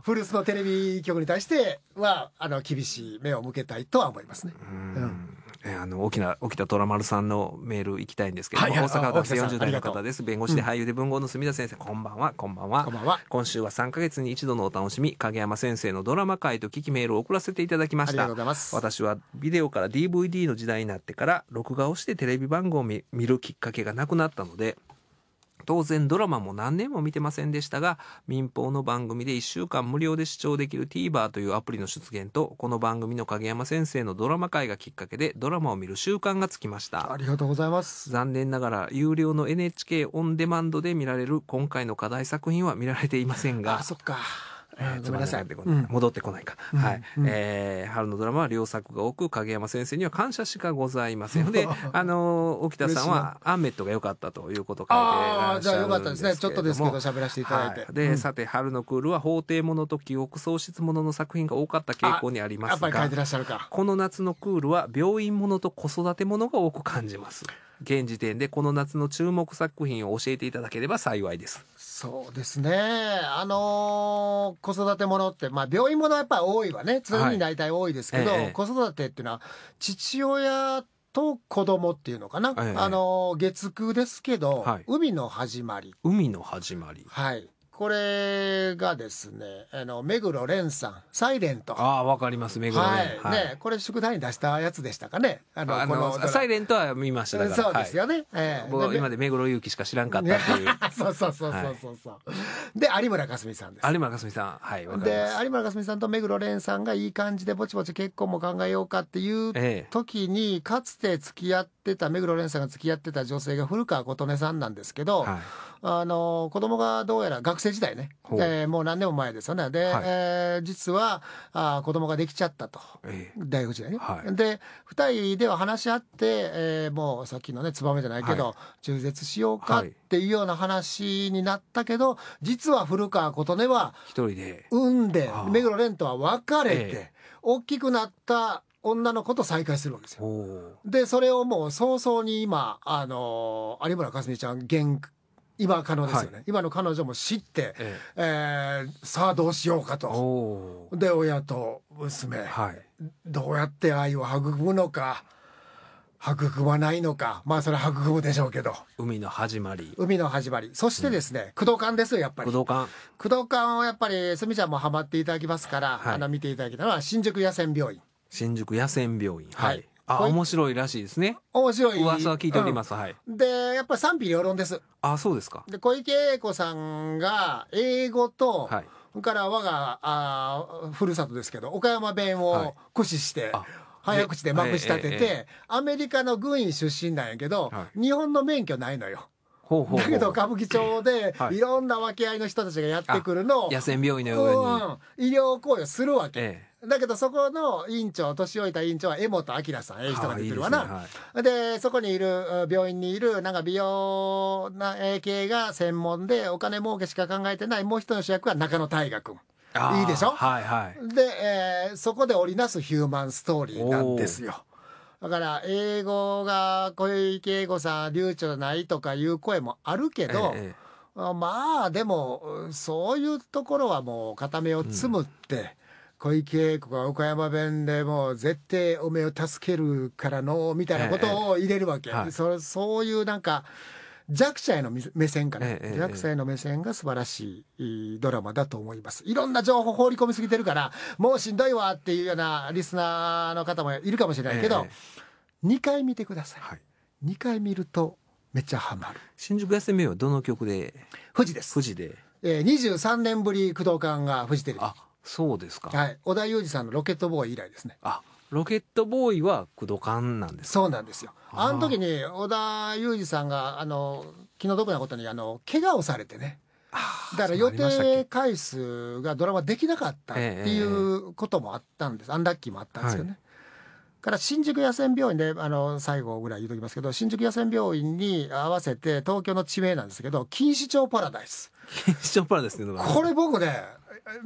古巣のテレビ局に対してはあの厳しい目を向けたいとは思いますね、うんえあの大きな沖田虎丸さんのメール行きたいんですけども、はい、大阪学生40代の方です弁護士で俳優で文豪の墨田先生、うん、こんばんはこんばんはこんばんは今週は3か月に一度のお楽しみ影山先生のドラマ会と聞きメールを送らせていただきましたありがとうございます私はビデオから DVD の時代になってから録画をしてテレビ番組を見るきっかけがなくなったので当然ドラマも何年も見てませんでしたが民放の番組で1週間無料で視聴できる TVer というアプリの出現とこの番組の影山先生のドラマ会がきっかけでドラマを見る習慣がつきましたありがとうございます残念ながら有料の NHK オンデマンドで見られる今回の課題作品は見られていませんがあそっかえー、ごめんなうん、戻ってこないか、うん、はい、うん、えー、春のドラマは良作が多く影山先生には感謝しかございませんで あの沖田さんはアンメットが良かったということ書いてらっしゃるんですけどですねちょっとですけど喋らせていただいて、はい、で、さて春のクールは法廷ものと記憶喪失ものの作品が多かった傾向にありますがこの夏のクールは病院ものと子育てものが多く感じます現時点でこの夏の注目作品を教えていただければ幸いですそうですねあのー、子育てものって、まあ、病院ものはやっぱり多いわね常に大体多いですけど、はいええ、子育てっていうのは父親と子供っていうのかな、ええ、あの月9ですけど、はい、海の始まり海の始まりはいこれがですねあの目黒蓮さん「サイレントああわかります目黒蓮、はいはい、ねこれ宿題に出したやつでしたかねあのこのサイレントは見ましたそうですよね、はい、えー、今で目黒祐樹しか知らんかったっていう そうそうそうそうそうそう、はい、で有村架純さんです有村架純さんはいかりますで有村架純さんと目黒蓮さんがいい感じでぼちぼち結婚も考えようかっていう時に、ええ、かつて付き合ってた目黒蓮さんが付き合ってた女性が古川琴音さんなんですけど、はい、あの子供がどうやら学生時代ね、えー、もう何年も前ですよねで、はい、えー、実はあ子供ができちゃったと、えー、大学時代ね、はい、で2人では話し合って、えー、もうさっきのね「ツバメ」じゃないけど、はい、中絶しようかっていうような話になったけど、実は古川琴音は一人で産んで目黒蓮とは別れて、えー、大きくなった女の子と再会するわけですよ。でそれをもう早々に今あの有村架純ちゃん現今可能ですよね、はい、今の彼女も知って、えええー、さあどうしようかとで親と娘、はい、どうやって愛を育むのか育まないのかまあそれは育むでしょうけど海の始まり海の始まりそしてですね、うん、工藤館ですよやっぱり工藤館工藤館をやっぱりすみちゃんもハマっていただきますから、はい、あの見ていただけたのは新宿野戦病院新宿野戦病院はいあ面白いらしいですね面白い噂は聞いております、うん、はいでやっぱり賛否両論ですあそうですかで小池栄子さんが英語と、はい、から我があふるさとですけど岡山弁を駆使して、はい早口でまくし立てて、えええ、アメリカの軍医出身なんやけど、はい、日本の免許ないのよ。ほうほうほうだけど歌舞伎町で いろんな分け合いの人たちがやってくるのを、はい、野戦病院のように、うん、医療行為をするわけ。ええだけどそこの院長年老いた院長は江本明さんええ人が出てるわな。で、ねはい、そこにいる病院にいるなんか美容な系が専門でお金儲けしか考えてないもう一人の主役は中野大河君。いいでしょ、はいはい、で、えー、そこで織りなすヒューマンストーリーなんですよ。だから英語が小池栄子さん流暢ないとかいう声もあるけど、ええ、まあでもそういうところはもう片目をつむって。うん小池栄子が岡山弁でもう絶対おめを助けるからのみたいなことを入れるわけ、ええ、そそういうなんか弱者への目線かな、え、弱者への目線が素晴らしいドラマだと思いますいろんな情報放り込みすぎてるからもうしんどいわっていうようなリスナーの方もいるかもしれないけど、え2回見てください、はい、2回見るとめっちゃハマる新宿休みはどの曲で富士です富士で、えー、23年ぶり工藤館がフジテレビそうですか。はい、織田裕二さんのロケットボーイ以来ですね。あ、ロケットボーイは工藤館なんですそうなんですよ。あの時に織田裕二さんがあの気の毒なことにあの怪我をされてね。だから予定回数がドラマできなかったっていうこともあったんです、アンダッキーもあったんですよね。はいから新宿野戦病院であの最後ぐらい言うときますけど新宿野戦病院に合わせて東京の地名なんですけど錦糸町パラダイス錦糸町パラダイスっていうのがこれ僕ね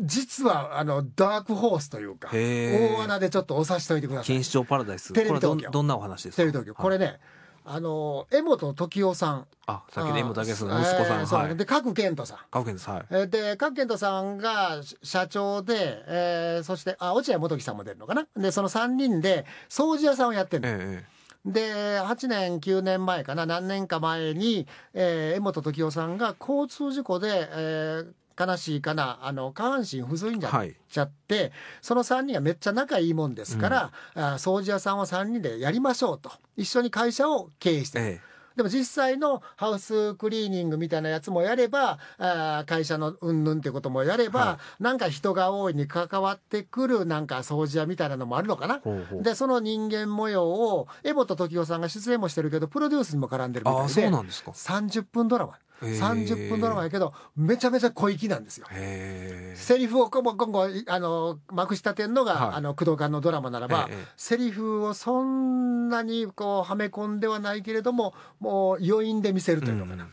実はあのダークホースというか大穴でちょっとおさしておいてください錦糸町パラダイステレビ東京どんなお話ですかテレビ東京これね、はいあの江本時生さんあ先で江本武さんの息子さん、えーはい、で角健太さん角健太さん、はい、で角健太さんが社長で、えー、そしてあ落合元樹さんも出るのかなでその3人で掃除屋さんをやってるの。ええで8年9年前かな何年か前に、えー、江本時生さんが交通事故で、えー、悲しいかなあの下半身不随になっちゃって、はい、その3人がめっちゃ仲いいもんですから、うん、あ掃除屋さんを3人でやりましょうと一緒に会社を経営してる。ええでも実際のハウスクリーニングみたいなやつもやれば、あ会社のうんぬんってこともやれば、はい、なんか人が多いに関わってくるなんか掃除屋みたいなのもあるのかな。ほうほうで、その人間模様を、江本時生さんが出演もしてるけど、プロデュースにも絡んでるみたいで。あ、そうなんですか。30分ドラマ。30分ドラマやけどめちゃめちゃ小粋なんですよ。セリフを今後あのまくしたてんのが、はい、あの工藤館のドラマならば、セリフをそんなにこうはめ込んではないけれどももう余韻で見せるというのかな。うん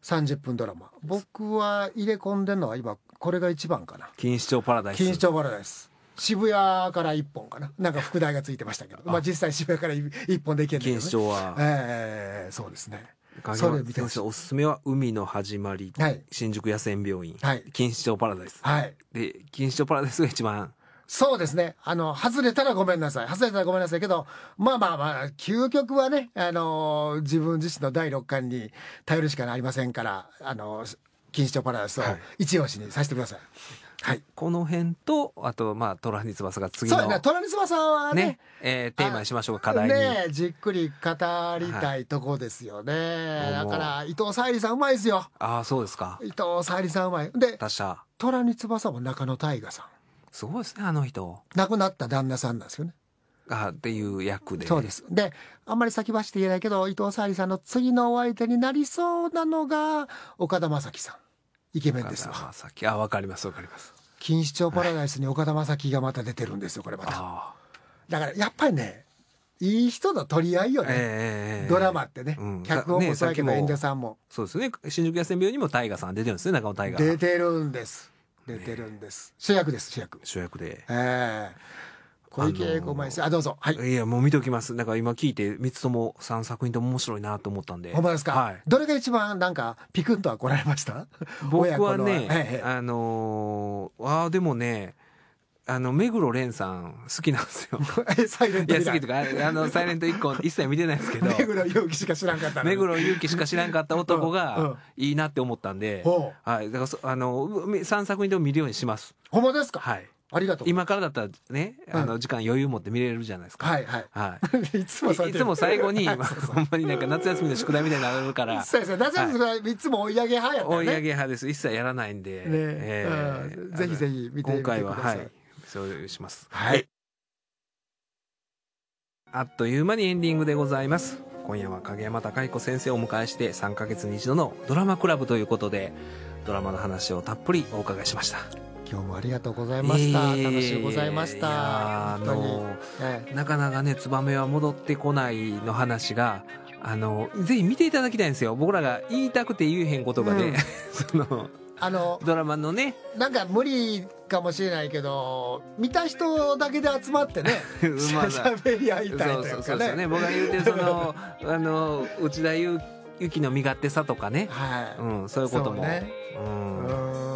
30分ドラマ僕は入れ込んでるのは今これが一番かな錦糸町パラダイス錦糸町パラダイス渋谷から一本かななんか副題がついてましたけどまあ実際渋谷から一本で行けるんだけど、錦糸町はええー、そうですねそ山選手おすすめは「海の始まり」はい新宿野戦病院」はい「錦糸町パラダイス」はいで錦糸町パラダイスが一番そうですね。あの、外れたらごめんなさい。外れたらごめんなさいけど、まあまあまあ、究極はね、あの、自分自身の第六感に頼るしかありませんから、あの、錦糸町パラダイスを一押しにさせてください。はい、この辺とあとまあ虎に翼が次のそうね虎に翼はねね、えー、テーマにしましょう課題にねじっくり語りたいとこですよね、はい、だから伊藤沙莉さんうまいですよああそうですか伊藤沙莉さんうまいで虎に翼も中野大河さんすごいですねあの人亡くなった旦那さんなんですよねがっていう役でそうですであんまり先走って言えないけど伊藤沙莉さんの次のお相手になりそうなのが岡田将生さんイケメンですわ岡田あわかりますわかります錦糸町パラダイスに岡田将生がまた出てるんですよこれまただからやっぱりねいい人の取り合いよね、えー、ドラマってね、うん、脚本もそうやけど、演者さんもそうですね新宿野戦病にも大河さん出てるんですね中尾大河出てるんです出てるんです、ね、主役です主役主役でええー小池栄子前ですあどうぞはいいやもう見ときますなんか今聞いて三つとも三作品とも面白いなと思ったんでほんまですか、はい、どれが一番なんかピクンとは来られました僕はね、あのー、あでもねあの目黒蓮さん好きなんですよ。サイレントいや好きとかあのサイレント一個 一切見てないですけど。目黒勇気しか知らんかった。目黒勇気しか知らんかった男がいいなって思ったんで、はいだからそあの三作品でも見るようにします。ほんまですか。はい。ありがとう今からだったらね、あの時間余裕持って見れるじゃないですか。はいはい。はい。いつもいつも最後に、ほんまになんか夏休みの宿題みたいになるから。そうですね。夏休み題いつも追い上げ派やったね。追い上げ派です。一切やらないんで。ねえー、ぜひぜひ見て今回は、はい。そうします。はい。あっという間にエンディングでございます。今夜は影山孝彦先生をお迎えして3か月に一度のドラマクラブということで、ドラマの話をたっぷりお伺いしました。今日もありがとうございました、えー、楽しゅございましたあの、なかなかねツバメは戻ってこないの話があのぜひ見ていただきたいんですよ僕らが言いたくて言えへんことがね、うん、そのあのドラマのねなんか無理かもしれないけど見た人だけで集まってねしゃべり合いたいというかね、ね、僕が言うてそのあの内田有紀の身勝手さとかね、はいうん、そういうことも。ね、うん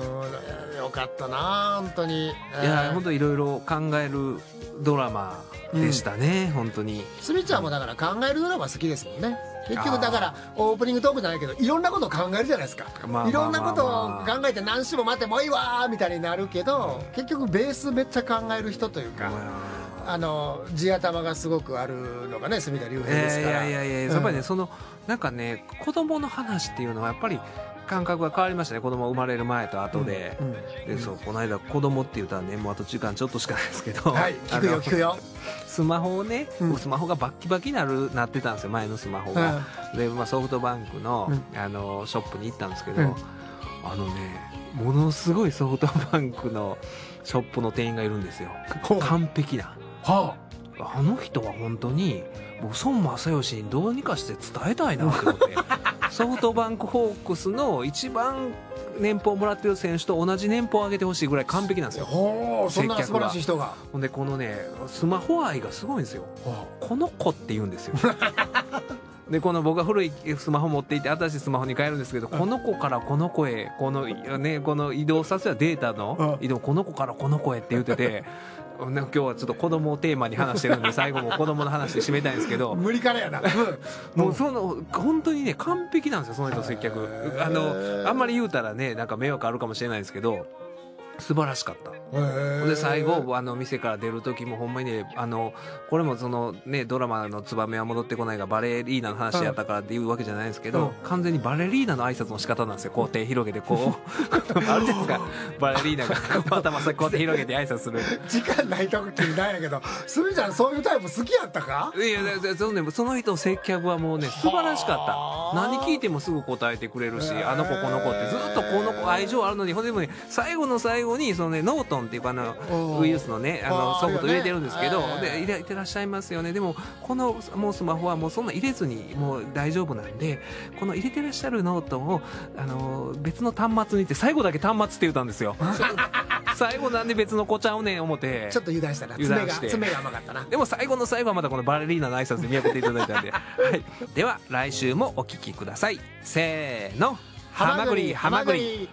かったな本当に、いや本当いろいろ考えるドラマでしたね、うん、本当にスミちゃんもだから考えるドラマ好きですもんね結局だからオープニングトークじゃないけどいろんなことを考えるじゃないですか、いろんなことを考えて何種も待ってもいいわみたいになるけど、うん、結局ベースめっちゃ考える人というか、うん、あの地頭がすごくあるのがね隅田竜平ですから、いやいやいや、うん、やっぱりねそのなんかね子供の話っていうのはやっぱり感覚が変わりましたね子供生まれる前と後で、うんうん、でそうこの間子供って言ったらねもうあと時間ちょっとしかないですけど、はい、聞くよ聞くよスマホをね、うん、スマホがバッキバキになるなってたんですよ前のスマホが、で、まあ、ソフトバンクの,、あのショップに行ったんですけど、あのねものすごいソフトバンクのショップの店員がいるんですよ完璧な、はあ、あの人は本当に僕孫正義にどうにかして伝えたいなと思ってソフトバンクホークスの一番年俸をもらってる選手と同じ年俸を上げてほしいぐらい完璧なんですよそんな素晴らしい人がほんでこのねスマホ愛がすごいんですよ、この子って言うんですよでこの僕が古いスマホ持っていて新しいスマホに変えるんですけどこの子からこの子へこの,、ね、この移動させたデータの移動この子からこの子へって言ってて今日はちょっと子供をテーマに話してるんで最後も子供の話で締めたいんですけど 無理からやな、もうその本当にね完璧なんですよその人の接客あのあんまり言うたらねなんか迷惑あるかもしれないですけど素晴らしかった。で最後あの店から出る時もほんまにねあのこれもそのねドラマの「ツバメは戻ってこない」がバレリーナの話やったからっていうわけじゃないんですけど、うん、完全にバレリーナの挨拶の仕方なんですよこう手広げてこう あるじゃないですかバレリーナが頭 たこう手広げて挨拶する時間ない時ないんやけどすみちゃんそういうタイプ好きやったかいやその,、ね、その人の接客はもうね素晴らしかった何聞いてもすぐ答えてくれるしあの子この子ってずっとこの子愛情あるのにほんでもね最後の最後最後にその、ね、ノートンっていうあのウイルスのねあのソフト入れてるんですけど、で入れてらっしゃいますよねでもこのもうスマホはもうそんな入れずにもう大丈夫なんでこの入れてらっしゃるノートンをあの別の端末にって最後だけ端末って言ったんですよ。最後なんで別の子ちゃうねん思てちょっと油断したな爪が爪が甘かったなでも最後の最後はまだこのバレリーナの挨拶で見分けていただいたんで、はい、では来週もお聴きくださいせーの「はまぐりはまぐり」